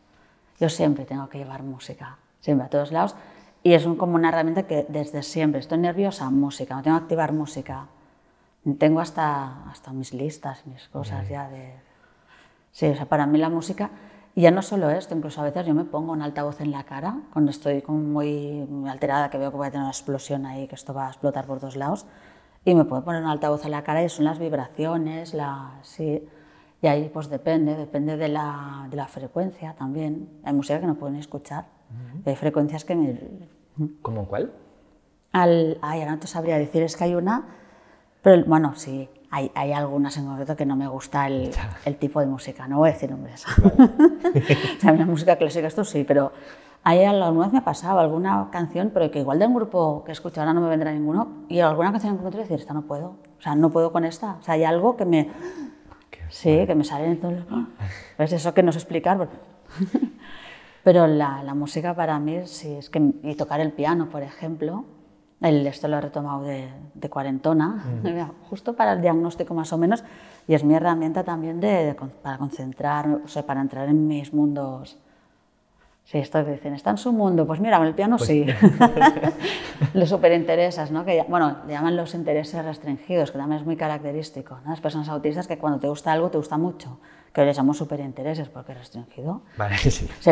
Yo siempre tengo que llevar música, siempre a todos lados. Y es como una herramienta que desde siempre, estoy nerviosa, música, no tengo que activar música. Tengo hasta, mis listas, mis cosas ya de... Sí, o sea, para mí la música y ya no solo esto, incluso a veces yo me pongo un altavoz en la cara cuando estoy muy alterada, que veo que voy a tener una explosión ahí, que esto va a explotar por dos lados, y me puedo poner un altavoz en la cara y son las vibraciones, la, sí, y ahí pues depende, depende de la, de la frecuencia también. Hay música que no pueden escuchar, hay frecuencias que me... ¿Cómo cuál? Al, ay, ahora no te sabría decir, es que hay una, pero bueno, sí, hay, algunas en concreto que no me gusta el, tipo de música, no voy a decir nombres. o sea, la música clásica, esto sí, pero hay alguna vez me ha pasado alguna canción, pero que igual de un grupo que escucho ahora no me vendrá ninguno, y alguna canción en concreto decir, esta no puedo, o sea, no puedo con esta. O sea, hay algo que me. sí, que me sale en todo. El... Es eso que no sé explicar. Pero, la, la, música para mí, sí, es que. Y tocar el piano, por ejemplo, el, esto lo he retomado de, cuarentona, justo para el diagnóstico más o menos, y es mi herramienta también para concentrar, o sea, para entrar en mis mundos. Sí, esto dicen, está en su mundo, pues mira, el piano pues sí. los superinteresas, ¿no? Que bueno, le llaman los intereses restringidos, que también es muy característico. ¿no? Las personas autistas que cuando te gusta algo, te gusta mucho que le llamo superintereses porque es restringido. Vale,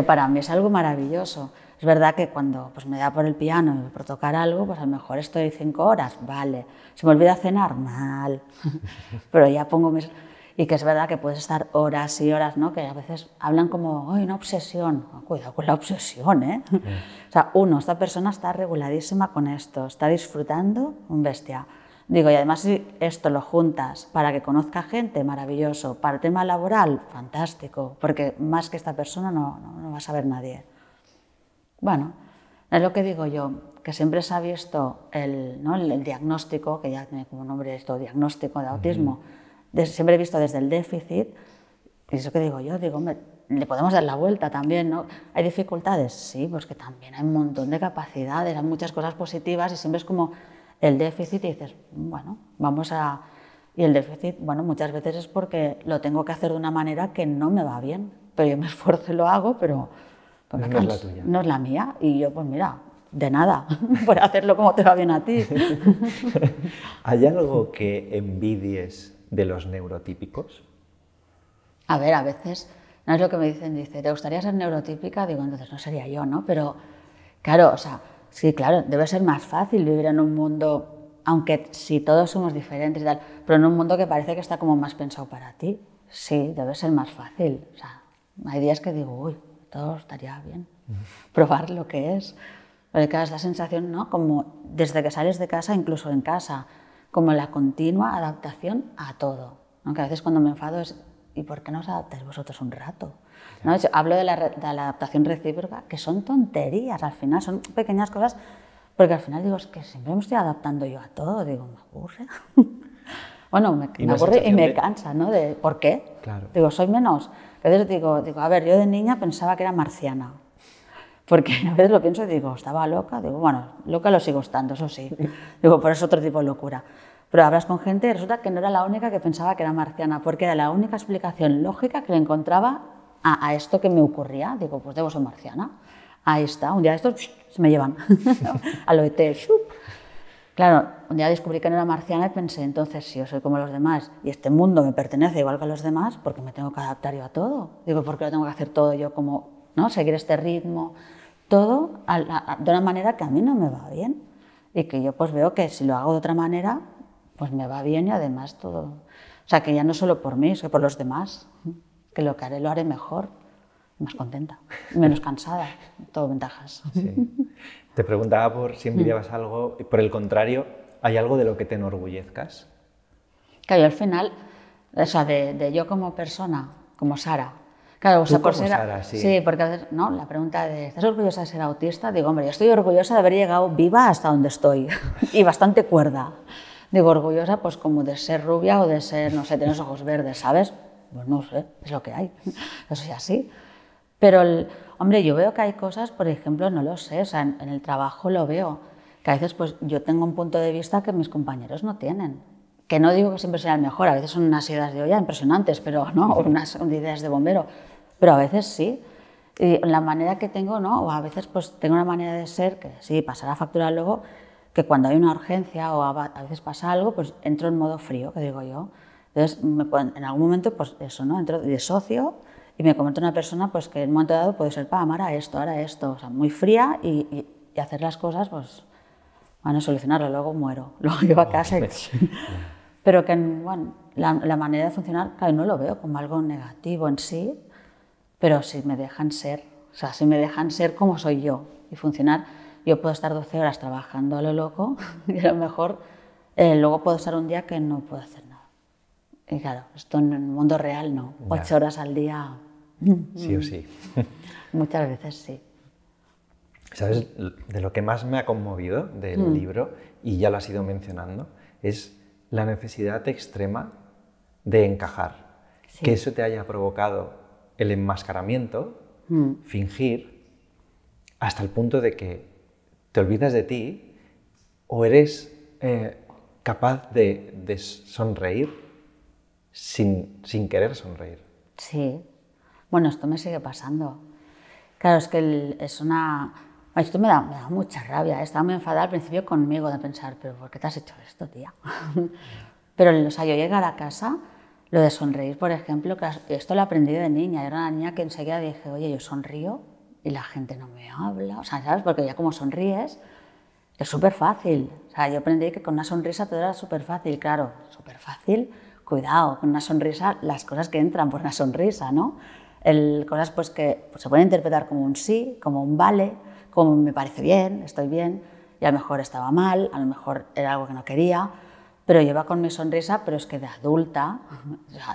para mí es algo maravilloso. Es verdad que cuando pues, me da por el piano por tocar algo, pues a lo mejor estoy cinco horas, vale. Se me olvida cenar, mal. Pero ya pongo mis... Y que es verdad que puedes estar horas y horas, ¿no? Que a veces hablan como, ¡ay, una obsesión! Ah, cuidado con la obsesión, ¿eh? O sea, uno, esta persona está reguladísima con esto, está disfrutando un bestia. Digo, y además si esto lo juntas para que conozca gente, maravilloso, para el tema laboral, fantástico, porque más que esta persona no, no, va a saber nadie. Bueno, es lo que digo yo, que siempre se ha visto el, diagnóstico, que ya tiene como nombre esto, diagnóstico de autismo, siempre he visto desde el déficit, y eso que digo yo, digo, le podemos dar la vuelta también, ¿no? ¿Hay dificultades? Sí, pues que también hay un montón de capacidades, hay muchas cosas positivas y siempre es como el déficit y dices, bueno, vamos a... Y el déficit, bueno, muchas veces es porque lo tengo que hacer de una manera que no me va bien, pero yo me esfuerzo y lo hago, pero no, es la tuya. no es la mía. Y yo, pues mira, de nada, por hacerlo como te va bien a ti. ¿Hay algo que envidies de los neurotípicos? A ver, a veces, no es lo que me dicen, dice, ¿te gustaría ser neurotípica? Digo, entonces no sería yo, ¿no? Pero, claro, o sea, Sí, claro, debe ser más fácil vivir en un mundo, aunque si todos somos diferentes y tal, pero en un mundo que parece que está como más pensado para ti. Sí, debe ser más fácil. hay días que digo, uy, todo estaría bien, probar lo que es. Porque es la sensación, ¿no? Como desde que sales de casa, incluso en casa, como la continua adaptación a todo. Aunque a veces cuando me enfado es, ¿y por qué no os adaptáis vosotros un rato? hablo de la, adaptación recíproca, que son tonterías al final, son pequeñas cosas, porque al final digo, es que siempre me estoy adaptando yo a todo, digo, me aburre. bueno, me, me y me cansa, ¿no? De, ¿Por qué? Claro. Digo, soy menos. Entonces digo, digo, a ver, yo de niña pensaba que era marciana, porque a veces lo pienso y digo, estaba loca, digo, bueno, loca lo sigo estando, eso sí, digo, pero es otro tipo de locura. Pero hablas con gente y resulta que no era la única que pensaba que era marciana, porque era la única explicación lógica que le encontraba a, esto que me ocurría, digo, pues debo ser marciana. Ahí está, un día estos se me llevan a lo ET. Claro, un día descubrí que no era marciana y pensé, entonces si yo soy como los demás y este mundo me pertenece igual que a los demás, ¿por qué me tengo que adaptar yo a todo? Digo, ¿por qué lo tengo que hacer todo yo como, ¿no? Seguir este ritmo, todo de una manera que a mí no me va bien y que yo pues veo que si lo hago de otra manera, pues me va bien y además todo. O sea, que ya no solo por mí, sino por los demás que lo que haré lo haré mejor, más contenta, menos cansada, todo ventajas. Te preguntaba por si envidiabas algo, y por el contrario, ¿hay algo de lo que te enorgullezcas? Claro, al final, o sea, de, yo como persona, como Sara, claro, o sea, por ser, Sara, sí. sí. porque no, la pregunta de, ¿estás orgullosa de ser autista? Digo, hombre, yo estoy orgullosa de haber llegado viva hasta donde estoy y bastante cuerda. Digo, orgullosa, pues como de ser rubia o de ser, no sé, tener ojos verdes, ¿sabes? Pues no sé, es lo que hay. Eso soy así. Pero, el, hombre, yo veo que hay cosas, por ejemplo, no lo sé, o sea, en, el trabajo lo veo, que a veces pues yo tengo un punto de vista que mis compañeros no tienen. Que no digo que siempre sea el mejor, a veces son unas ideas de olla impresionantes, pero no, o unas ideas de bombero, pero a veces sí. Y la manera que tengo, ¿no? O a veces pues tengo una manera de ser que sí, a facturar luego, que cuando hay una urgencia o a veces pasa algo, pues entro en modo frío, que digo yo. Entonces, en algún momento, pues eso, ¿no? Entro de socio y me comento una persona pues, que en un momento dado puede ser, amar a esto, ahora esto, o sea, muy fría y, hacer las cosas, pues, bueno, solucionarlo, luego muero, luego llevo a ah, casa. Pues, pero que, bueno, la, manera de funcionar, claro, no lo veo como algo negativo en sí, pero si me dejan ser, o sea, si me dejan ser como soy yo y funcionar, yo puedo estar 12 horas trabajando a lo loco y a lo mejor eh, luego puedo estar un día que no puedo hacer y claro, esto en el mundo real no. Ocho horas al día. Sí o sí. Muchas veces sí. ¿Sabes? De lo que más me ha conmovido del mm. libro, y ya lo has ido mencionando, es la necesidad extrema de encajar. Que eso te haya provocado el enmascaramiento, mm. fingir, hasta el punto de que te olvidas de ti o eres eh, capaz de sonreír sin, querer sonreír. Sí. Bueno, esto me sigue pasando. Claro, es que es una... Esto me da, mucha rabia. ¿eh? Estaba muy enfadada al principio conmigo de pensar, pero ¿por qué te has hecho esto, tía? pero o sea, yo llegar a casa, lo de sonreír, por ejemplo, que esto lo aprendí de niña. Era una niña que enseguida dije, oye, yo sonrío y la gente no me habla. O sea, ¿sabes? Porque ya como sonríes, es súper fácil. O sea, yo aprendí que con una sonrisa todo era súper fácil, claro, súper fácil cuidado, con una sonrisa, las cosas que entran por una sonrisa, ¿no? El, cosas pues que pues, se pueden interpretar como un sí, como un vale, como me parece bien, estoy bien, y a lo mejor estaba mal, a lo mejor era algo que no quería, pero lleva con mi sonrisa, pero es que de adulta,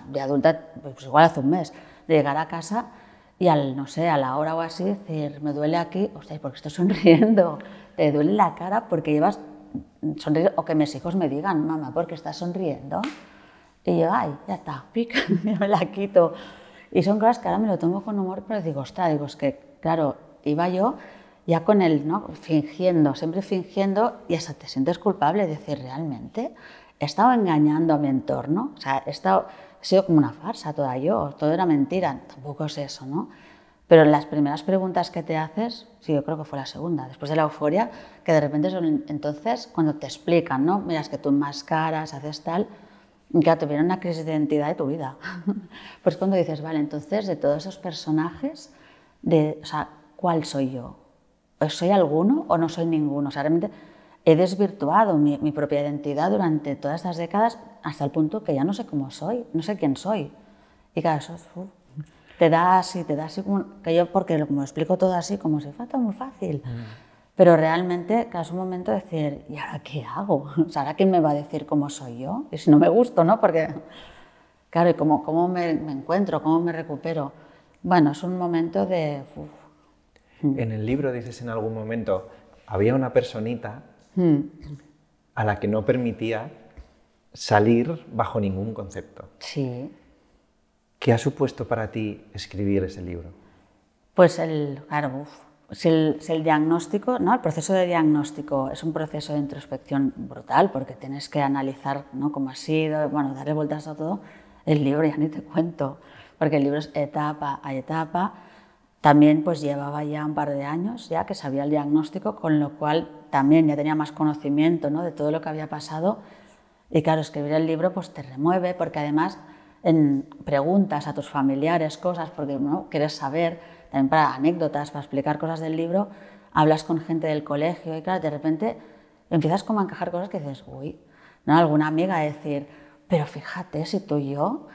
de adulta, pues igual hace un mes, de llegar a casa y al, no sé, a la hora o así, decir, me duele aquí, hostia, ¿por qué estoy sonriendo? Te duele la cara porque llevas sonriendo, o que mis hijos me digan, mamá, ¿por qué estás sonriendo? Y yo, ay, ya está, pica, me la quito. Y son cosas que ahora me lo tomo con humor, pero digo, ostras, digo, es que, claro, iba yo ya con él, ¿no? Fingiendo, siempre fingiendo, y hasta te sientes culpable de decir, realmente, he estado engañando a mi entorno, o sea, he estado, sido como una farsa toda yo, todo era mentira, tampoco es eso, ¿no? Pero las primeras preguntas que te haces, sí, yo creo que fue la segunda, después de la euforia, que de repente son entonces cuando te explican, ¿no? Miras que tú enmascaras, haces tal, ya tuvieron una crisis de identidad de tu vida. pues cuando dices, vale, entonces de todos esos personajes, de, o sea, ¿cuál soy yo? ¿Soy alguno o no soy ninguno? O sea, realmente he desvirtuado mi, propia identidad durante todas estas décadas hasta el punto que ya no sé cómo soy, no sé quién soy. Y claro, eso te da así, te da así, como, que yo, porque lo, como explico todo así, como si falta muy fácil. Mm. Pero realmente, es un momento de decir, ¿y ahora qué hago? ¿ahora quién me va a decir cómo soy yo? Y si no me gusto, ¿no? Porque, claro, ¿y cómo, me, encuentro? ¿Cómo me recupero? Bueno, es un momento de... Mm. En el libro dices en algún momento, había una personita mm. a la que no permitía salir bajo ningún concepto. Sí. ¿Qué ha supuesto para ti escribir ese libro? Pues el, claro, si el, diagnóstico, ¿no? el proceso de diagnóstico es un proceso de introspección brutal porque tienes que analizar ¿no? cómo ha sido, bueno, darle vueltas a todo, el libro ya ni te cuento, porque el libro es etapa a etapa. También pues llevaba ya un par de años ya que sabía el diagnóstico, con lo cual también ya tenía más conocimiento ¿no? de todo lo que había pasado. Y claro, escribir el libro pues te remueve porque además en preguntas a tus familiares, cosas, porque ¿no? quieres saber también para anécdotas, para explicar cosas del libro, hablas con gente del colegio y claro, de repente empiezas como a encajar cosas que dices, uy, ¿no? Alguna amiga decir, pero fíjate, si tú y yo,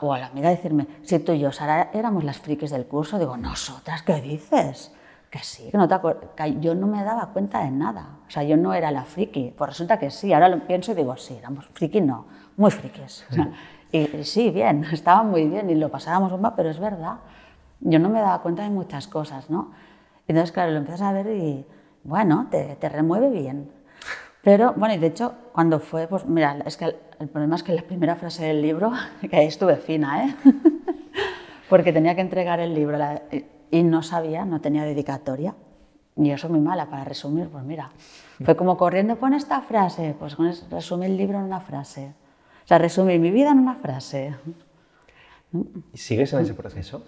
o a la amiga decirme, si tú y yo, ahora éramos las frikis del curso, digo, nosotras, ¿qué dices? Que sí, que no te que yo no me daba cuenta de nada, o sea, yo no era la friki, pues resulta que sí, ahora lo pienso y digo, sí, éramos friki, no, muy frikis. y, y sí, bien, estaba muy bien y lo pasábamos bomba, pero es verdad yo no me daba cuenta de muchas cosas, ¿no? Entonces, claro, lo empiezas a ver y, bueno, te, te remueve bien. Pero, bueno, y de hecho, cuando fue, pues mira, es que el, problema es que la primera frase del libro, que ahí estuve fina, ¿eh? Porque tenía que entregar el libro y no sabía, no tenía dedicatoria. Y eso muy mala para resumir, pues mira, fue como corriendo, pon esta frase, pues resumí el libro en una frase. O sea, resumí mi vida en una frase. ¿Y sigues en ese proceso?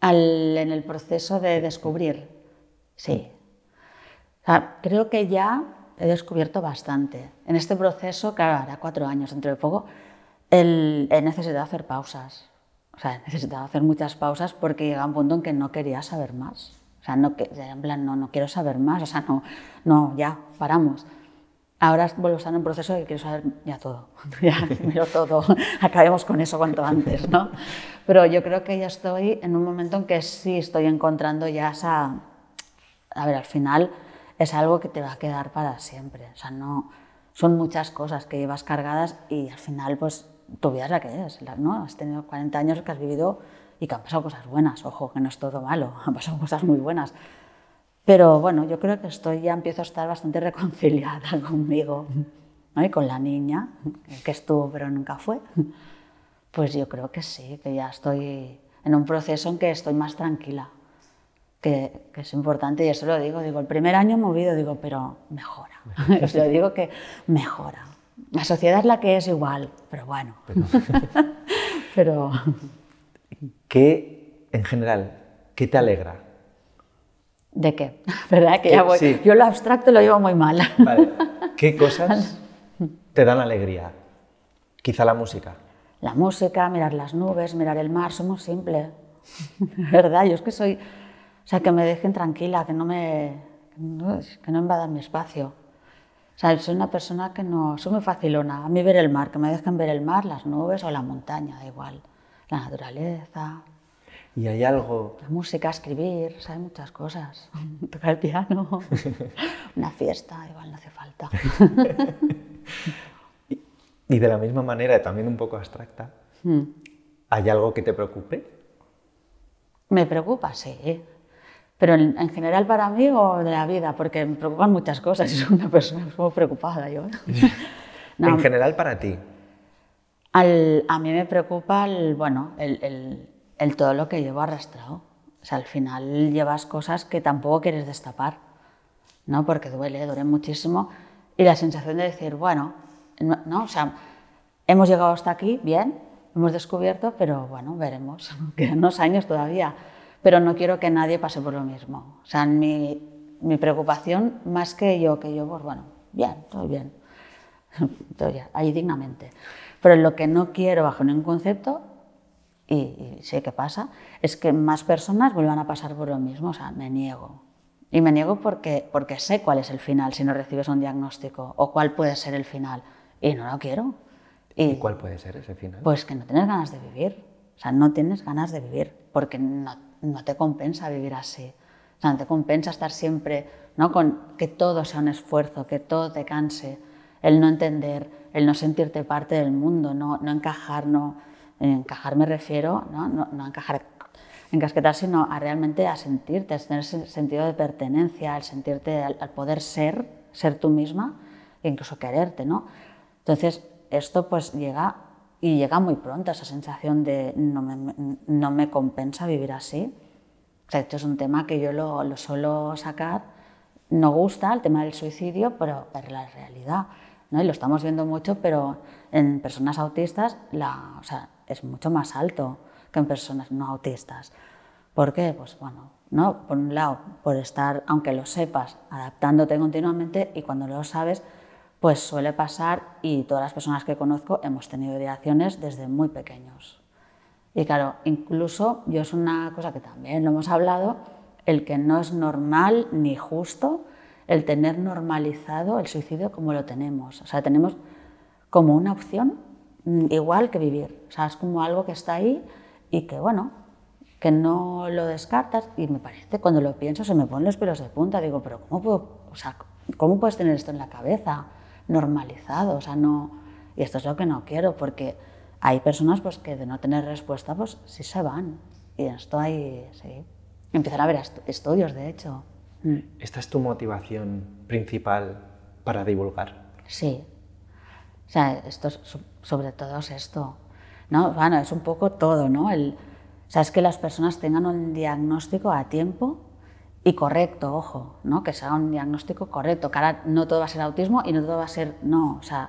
en el proceso de descubrir. Sí. creo que ya he descubierto bastante. En este proceso, claro, hará cuatro años dentro de poco, he necesitado hacer pausas. O sea, he necesitado hacer muchas pausas porque llega un punto en que no quería saber más. O sea, no, en plan, no, no quiero saber más. O sea, no, no, ya, paramos. Ahora vuelvo a en un proceso de que quiero saber ya todo, ya primero todo, acabemos con eso cuanto antes, ¿no? Pero yo creo que ya estoy en un momento en que sí estoy encontrando ya esa... A ver, al final es algo que te va a quedar para siempre, o sea, no... Son muchas cosas que llevas cargadas y al final, pues, tu vida es la que es, ¿no? Has tenido 40 años que has vivido y que han pasado cosas buenas, ojo, que no es todo malo, han pasado cosas muy buenas, pero bueno, yo creo que estoy, ya empiezo a estar bastante reconciliada conmigo y con la niña, que estuvo pero nunca fue. Pues yo creo que sí, que ya estoy en un proceso en que estoy más tranquila, que, es importante y eso lo digo. Digo, el primer año movido, digo, pero mejora. Os lo digo que mejora. La sociedad es la que es igual, pero bueno. Pero, pero... ¿Qué, en general, qué te alegra ¿De qué? ¿Verdad? Que ya eh, voy. Yo lo abstracto lo llevo muy mal. ¿Qué cosas te dan alegría? Quizá la música. La música, mirar las nubes, mirar el mar, Somos simples. simple. ¿Verdad? Yo es que soy. O sea, que me dejen tranquila, que no me. que no invadan mi espacio. O sea, soy una persona que no. soy muy facilona. A mí ver el mar, que me dejen ver el mar, las nubes o la montaña, da igual. La naturaleza, y hay algo... La música, escribir, sabe muchas cosas. Tocar el piano, una fiesta, igual no hace falta. y, de la misma manera, también un poco abstracta, mm. ¿hay algo que te preocupe? Me preocupa, sí. Pero en, general para mí o de la vida, porque me preocupan muchas cosas y soy una persona muy preocupada yo. ¿eh? en general para ti. a mí me preocupa el, bueno, el el todo lo que llevo arrastrado. O sea, al final llevas cosas que tampoco quieres destapar, ¿no? Porque duele, duele muchísimo. Y la sensación de decir, bueno, no, o sea, hemos llegado hasta aquí, bien, hemos descubierto, pero bueno, veremos, quedan unos años todavía. Pero no quiero que nadie pase por lo mismo. O sea, mi, mi preocupación, más que yo, que yo, pues bueno, bien, todo bien, todo ya ahí dignamente. Pero lo que no quiero bajo ningún concepto y, sé que pasa, es que más personas vuelvan a pasar por lo mismo. O sea, me niego. Y me niego porque, porque sé cuál es el final si no recibes un diagnóstico o cuál puede ser el final. Y no lo quiero. ¿Y, cuál puede ser ese final? Pues que no tienes ganas de vivir. O sea, no tienes ganas de vivir porque no, te compensa vivir así. O sea, no te compensa estar siempre ¿no? con que todo sea un esfuerzo, que todo te canse, el no entender, el no sentirte parte del mundo, no, no encajar, encajar me refiero, ¿no? No, no a encajar, encasquetar, sino a realmente a sentirte, a tener ese sentido de pertenencia, al sentirte, al, poder ser, ser tú misma e incluso quererte, ¿no? Entonces, esto pues llega y llega muy pronto, esa sensación de no me, compensa vivir así. O sea, esto es un tema que yo lo, suelo sacar. No gusta el tema del suicidio, pero es la realidad. ¿no? Y lo estamos viendo mucho, pero en personas autistas la, es mucho más alto que en personas no autistas. ¿Por qué? Pues bueno, ¿no? por un lado, por estar, aunque lo sepas, adaptándote continuamente y cuando lo sabes, pues suele pasar y todas las personas que conozco hemos tenido ideaciones desde muy pequeños. Y claro, incluso yo es una cosa que también lo hemos hablado, el que no es normal ni justo el tener normalizado el suicidio como lo tenemos. O sea, tenemos como una opción Mm, igual que vivir. O sea, es como algo que está ahí y que, bueno, que no lo descartas. Y me parece, cuando lo pienso, se me ponen los pelos de punta. Digo, pero ¿cómo, puedo, o sea, ¿cómo puedes tener esto en la cabeza? Normalizado, o sea, no... Y esto es lo que no quiero, porque hay personas pues, que de no tener respuesta, pues sí se van. Y esto hay, sí. Empiezan a ver estudios, de hecho. Mm. ¿Esta es tu motivación principal para divulgar? Sí, o sea, esto, sobre todo es esto. ¿no? Bueno, es un poco todo, ¿no? El, o sea, es que las personas tengan un diagnóstico a tiempo y correcto, ojo, ¿no? Que sea un diagnóstico correcto, que ahora no todo va a ser autismo y no todo va a ser, no, o sea,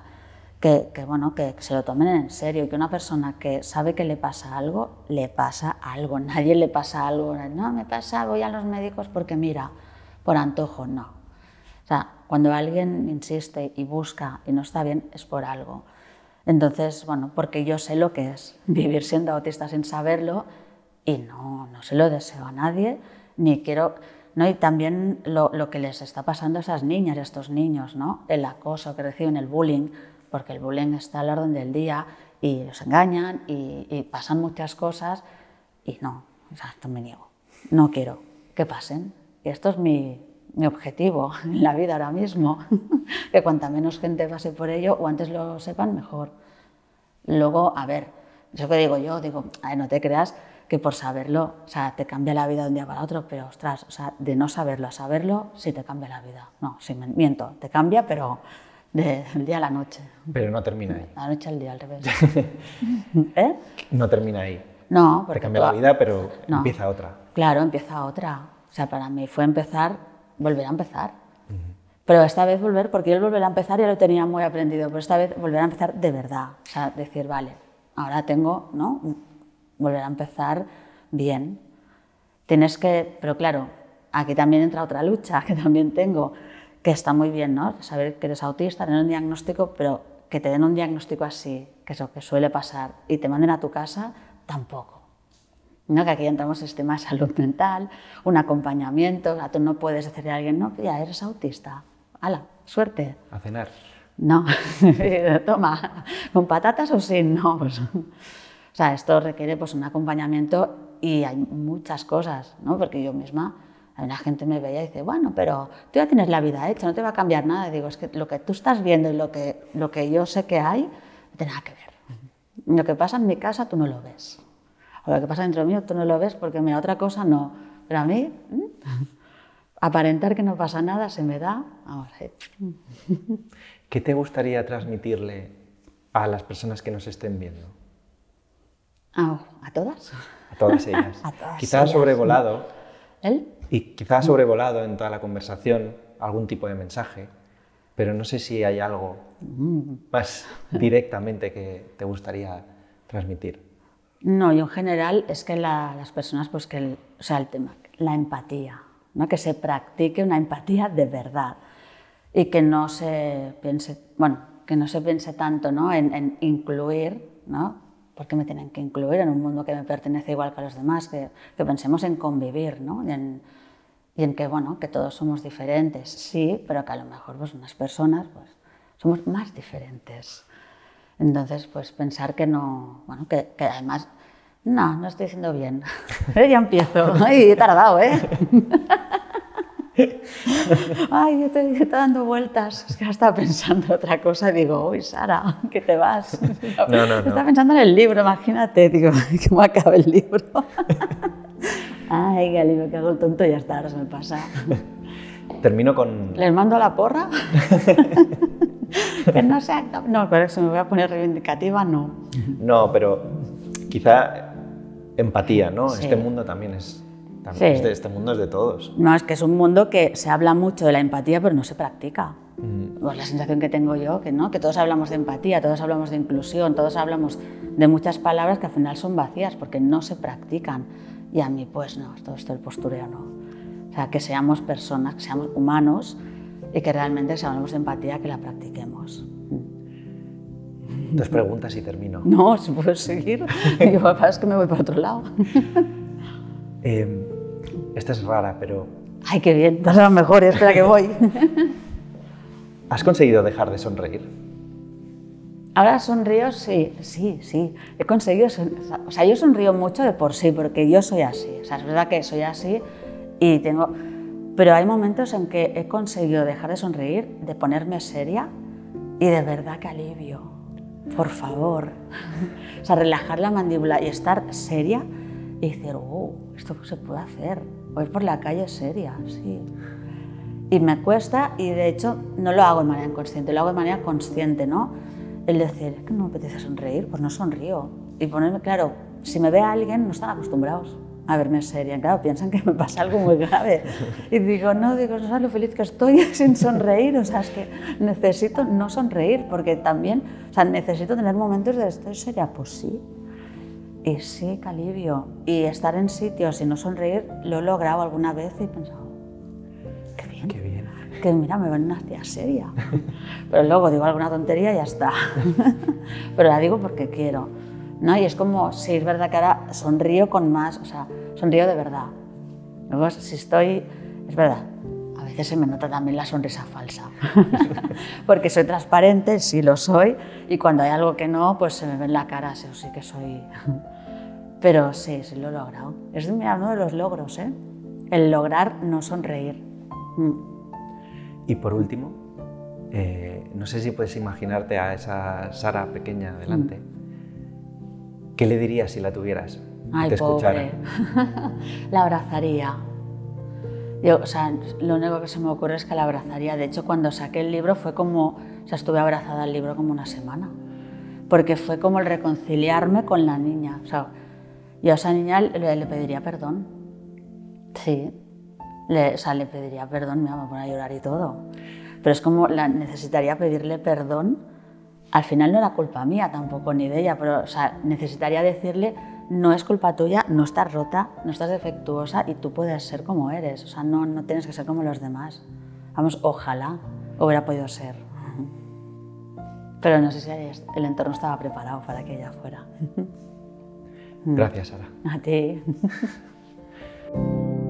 que, bueno, que, se lo tomen en serio, que una persona que sabe que le pasa algo, le pasa algo, nadie le pasa algo, no, me pasa, voy a los médicos porque mira, por antojo, no. O sea, cuando alguien insiste y busca y no está bien, es por algo. Entonces, bueno, porque yo sé lo que es vivir siendo autista sin saberlo y no, no se lo deseo a nadie, ni quiero... ¿no? Y también lo, que les está pasando a esas niñas, a estos niños, ¿no? El acoso que reciben, el bullying, porque el bullying está al orden del día y los engañan y, pasan muchas cosas y no, exacto, me niego, no quiero que pasen. Y esto es mi, mi objetivo en la vida ahora mismo, que cuanta menos gente pase por ello o antes lo sepan, mejor. Luego, a ver, eso que digo yo, digo, no te creas que por saberlo, o sea, te cambia la vida de un día para otro, pero ostras, o sea, de no saberlo a saberlo, sí te cambia la vida. No, sí, miento, te cambia, pero del día a la noche. Pero no termina ahí. La noche al día, al revés. ¿Eh? No termina ahí. No, porque. Te cambia la vida, pero empieza otra. Claro, empieza otra. O sea, para mí fue empezar volver a empezar. Pero esta vez volver, porque él volver a empezar ya lo tenía muy aprendido, pero esta vez volver a empezar de verdad. O sea, decir, vale, ahora tengo, ¿no? Volver a empezar bien. Tienes que, pero claro, aquí también entra otra lucha que también tengo, que está muy bien, ¿no? Saber que eres autista, tener un diagnóstico, pero que te den un diagnóstico así, que es lo que suele pasar, y te manden a tu casa, tampoco. ¿no? que aquí entramos en el este de salud mental, un acompañamiento, o tú no puedes decirle a alguien, no, ya eres autista, ¡Hala, suerte. A cenar. No, toma, con patatas o sin, no. Pues, o sea, esto requiere pues, un acompañamiento y hay muchas cosas, ¿no? porque yo misma, la gente me veía y dice, bueno, pero tú ya tienes la vida hecha, no te va a cambiar nada. digo, es que lo que tú estás viendo y lo que, lo que yo sé que hay, no tiene nada que ver. Lo que pasa en mi casa tú no lo ves lo que pasa dentro mío tú no lo ves porque mira, otra cosa no, pero a mí ¿eh? aparentar que no pasa nada se me da, Ahora, eh. ¿Qué te gustaría transmitirle a las personas que nos estén viendo? Ah, oh, ¿A todas? A todas ellas. quizás sobrevolado. él Y quizás sobrevolado en toda la conversación algún tipo de mensaje, pero no sé si hay algo mm. más directamente que te gustaría transmitir. No, y en general es que las personas, pues que, o sea, el tema, la empatía, ¿no? que se practique una empatía de verdad y que no se piense, bueno, que no se piense tanto ¿no? En, incluir, ¿no? porque me tienen que incluir en un mundo que me pertenece igual que a los demás, que, pensemos en convivir ¿no? y, en, y, en, que, bueno, que todos somos diferentes, sí, pero que a lo mejor pues, unas personas pues, somos más diferentes. Entonces, pues pensar que no, bueno, que, además, no, no estoy siendo bien. Pero ya empiezo. Ay, he tardado, ¿eh? Ay, yo te está dando vueltas. Es que estaba pensando otra cosa. Digo, uy, Sara, que te vas. No, no, no. Estaba pensando en el libro, imagínate. Digo, ¿cómo acaba el libro? Ay, qué alivio, cago hago el tonto y ya está, ahora se me pasa. Termino con... ¿Les mando la porra? que no sé, No, pero si me voy a poner reivindicativa, no. No, pero quizá empatía, ¿no? Este mundo también es. También este, mundo es de todos. No, es que es un mundo que se habla mucho de la empatía, pero no se practica. Mm. la sensación que tengo yo, que no, que todos hablamos de empatía, todos hablamos de inclusión, todos hablamos de muchas palabras que al final son vacías porque no se practican. Y a mí, pues no, todo esto del postureo no. O sea, que seamos personas, que seamos humanos, y que realmente si hablamos de empatía que la practiquemos. Dos preguntas y termino. No, si puedo seguir. Mi papá, es que me voy para otro lado. Eh, esta es rara, pero... Ay, qué bien, todas las mejores, espera que voy. ¿Has conseguido dejar de sonreír? Ahora sonrío, sí, sí, sí. He conseguido, o sea, yo sonrío mucho de por sí, porque yo soy así. O sea, es verdad que soy así y tengo pero hay momentos en que he conseguido dejar de sonreír, de ponerme seria y de verdad que alivio. Por favor. o sea, relajar la mandíbula y estar seria y decir, oh, esto se puede hacer. ir por la calle seria, sí. Y me cuesta y de hecho no lo hago de manera inconsciente, lo hago de manera consciente, ¿no? El decir, es que no me apetece sonreír, pues no sonrío. Y ponerme, claro, si me ve alguien no están acostumbrados a verme seria. Claro, piensan que me pasa algo muy grave. Y digo, no, digo, no sabes lo feliz que estoy sin sonreír. O sea, es que necesito no sonreír, porque también, o sea, necesito tener momentos de estoy seria. Pues sí. Y sí, que alivio. Y estar en sitios y no sonreír, lo he logrado alguna vez y he pensado, qué bien. Qué bien. Que mira, me ven una tía seria. Pero luego digo alguna tontería y ya está. Pero la digo porque quiero. ¿no? Y es como, sí, es verdad que ahora sonrío con más, o sea, sonrío de verdad. Luego, si estoy, es verdad, a veces se me nota también la sonrisa falsa, porque soy transparente, sí lo soy, y cuando hay algo que no, pues se me ve en la cara, sí, sí que soy... Pero sí, sí lo he logrado. Es uno de los logros, ¿eh? El lograr no sonreír. Mm. Y por último, eh, no sé si puedes imaginarte a esa Sara pequeña delante. Mm. ¿Qué le dirías si la tuvieras? Ay, Pobre. la abrazaría. Yo, o sea, lo único que se me ocurre es que la abrazaría. De hecho, cuando saqué el libro fue como, o sea, estuve abrazada al libro como una semana, porque fue como el reconciliarme con la niña. O sea, yo a esa niña le, pediría perdón. Sí, le, o sea, le pediría perdón, me iba a poner a llorar y todo. Pero es como la, necesitaría pedirle perdón. Al final no era culpa mía tampoco ni de ella, pero o sea, necesitaría decirle no es culpa tuya, no estás rota, no estás defectuosa y tú puedes ser como eres. O sea, no, no tienes que ser como los demás. Vamos, ojalá hubiera podido ser. Pero no sé si el entorno estaba preparado para que ella fuera. Gracias, Sara. A ti.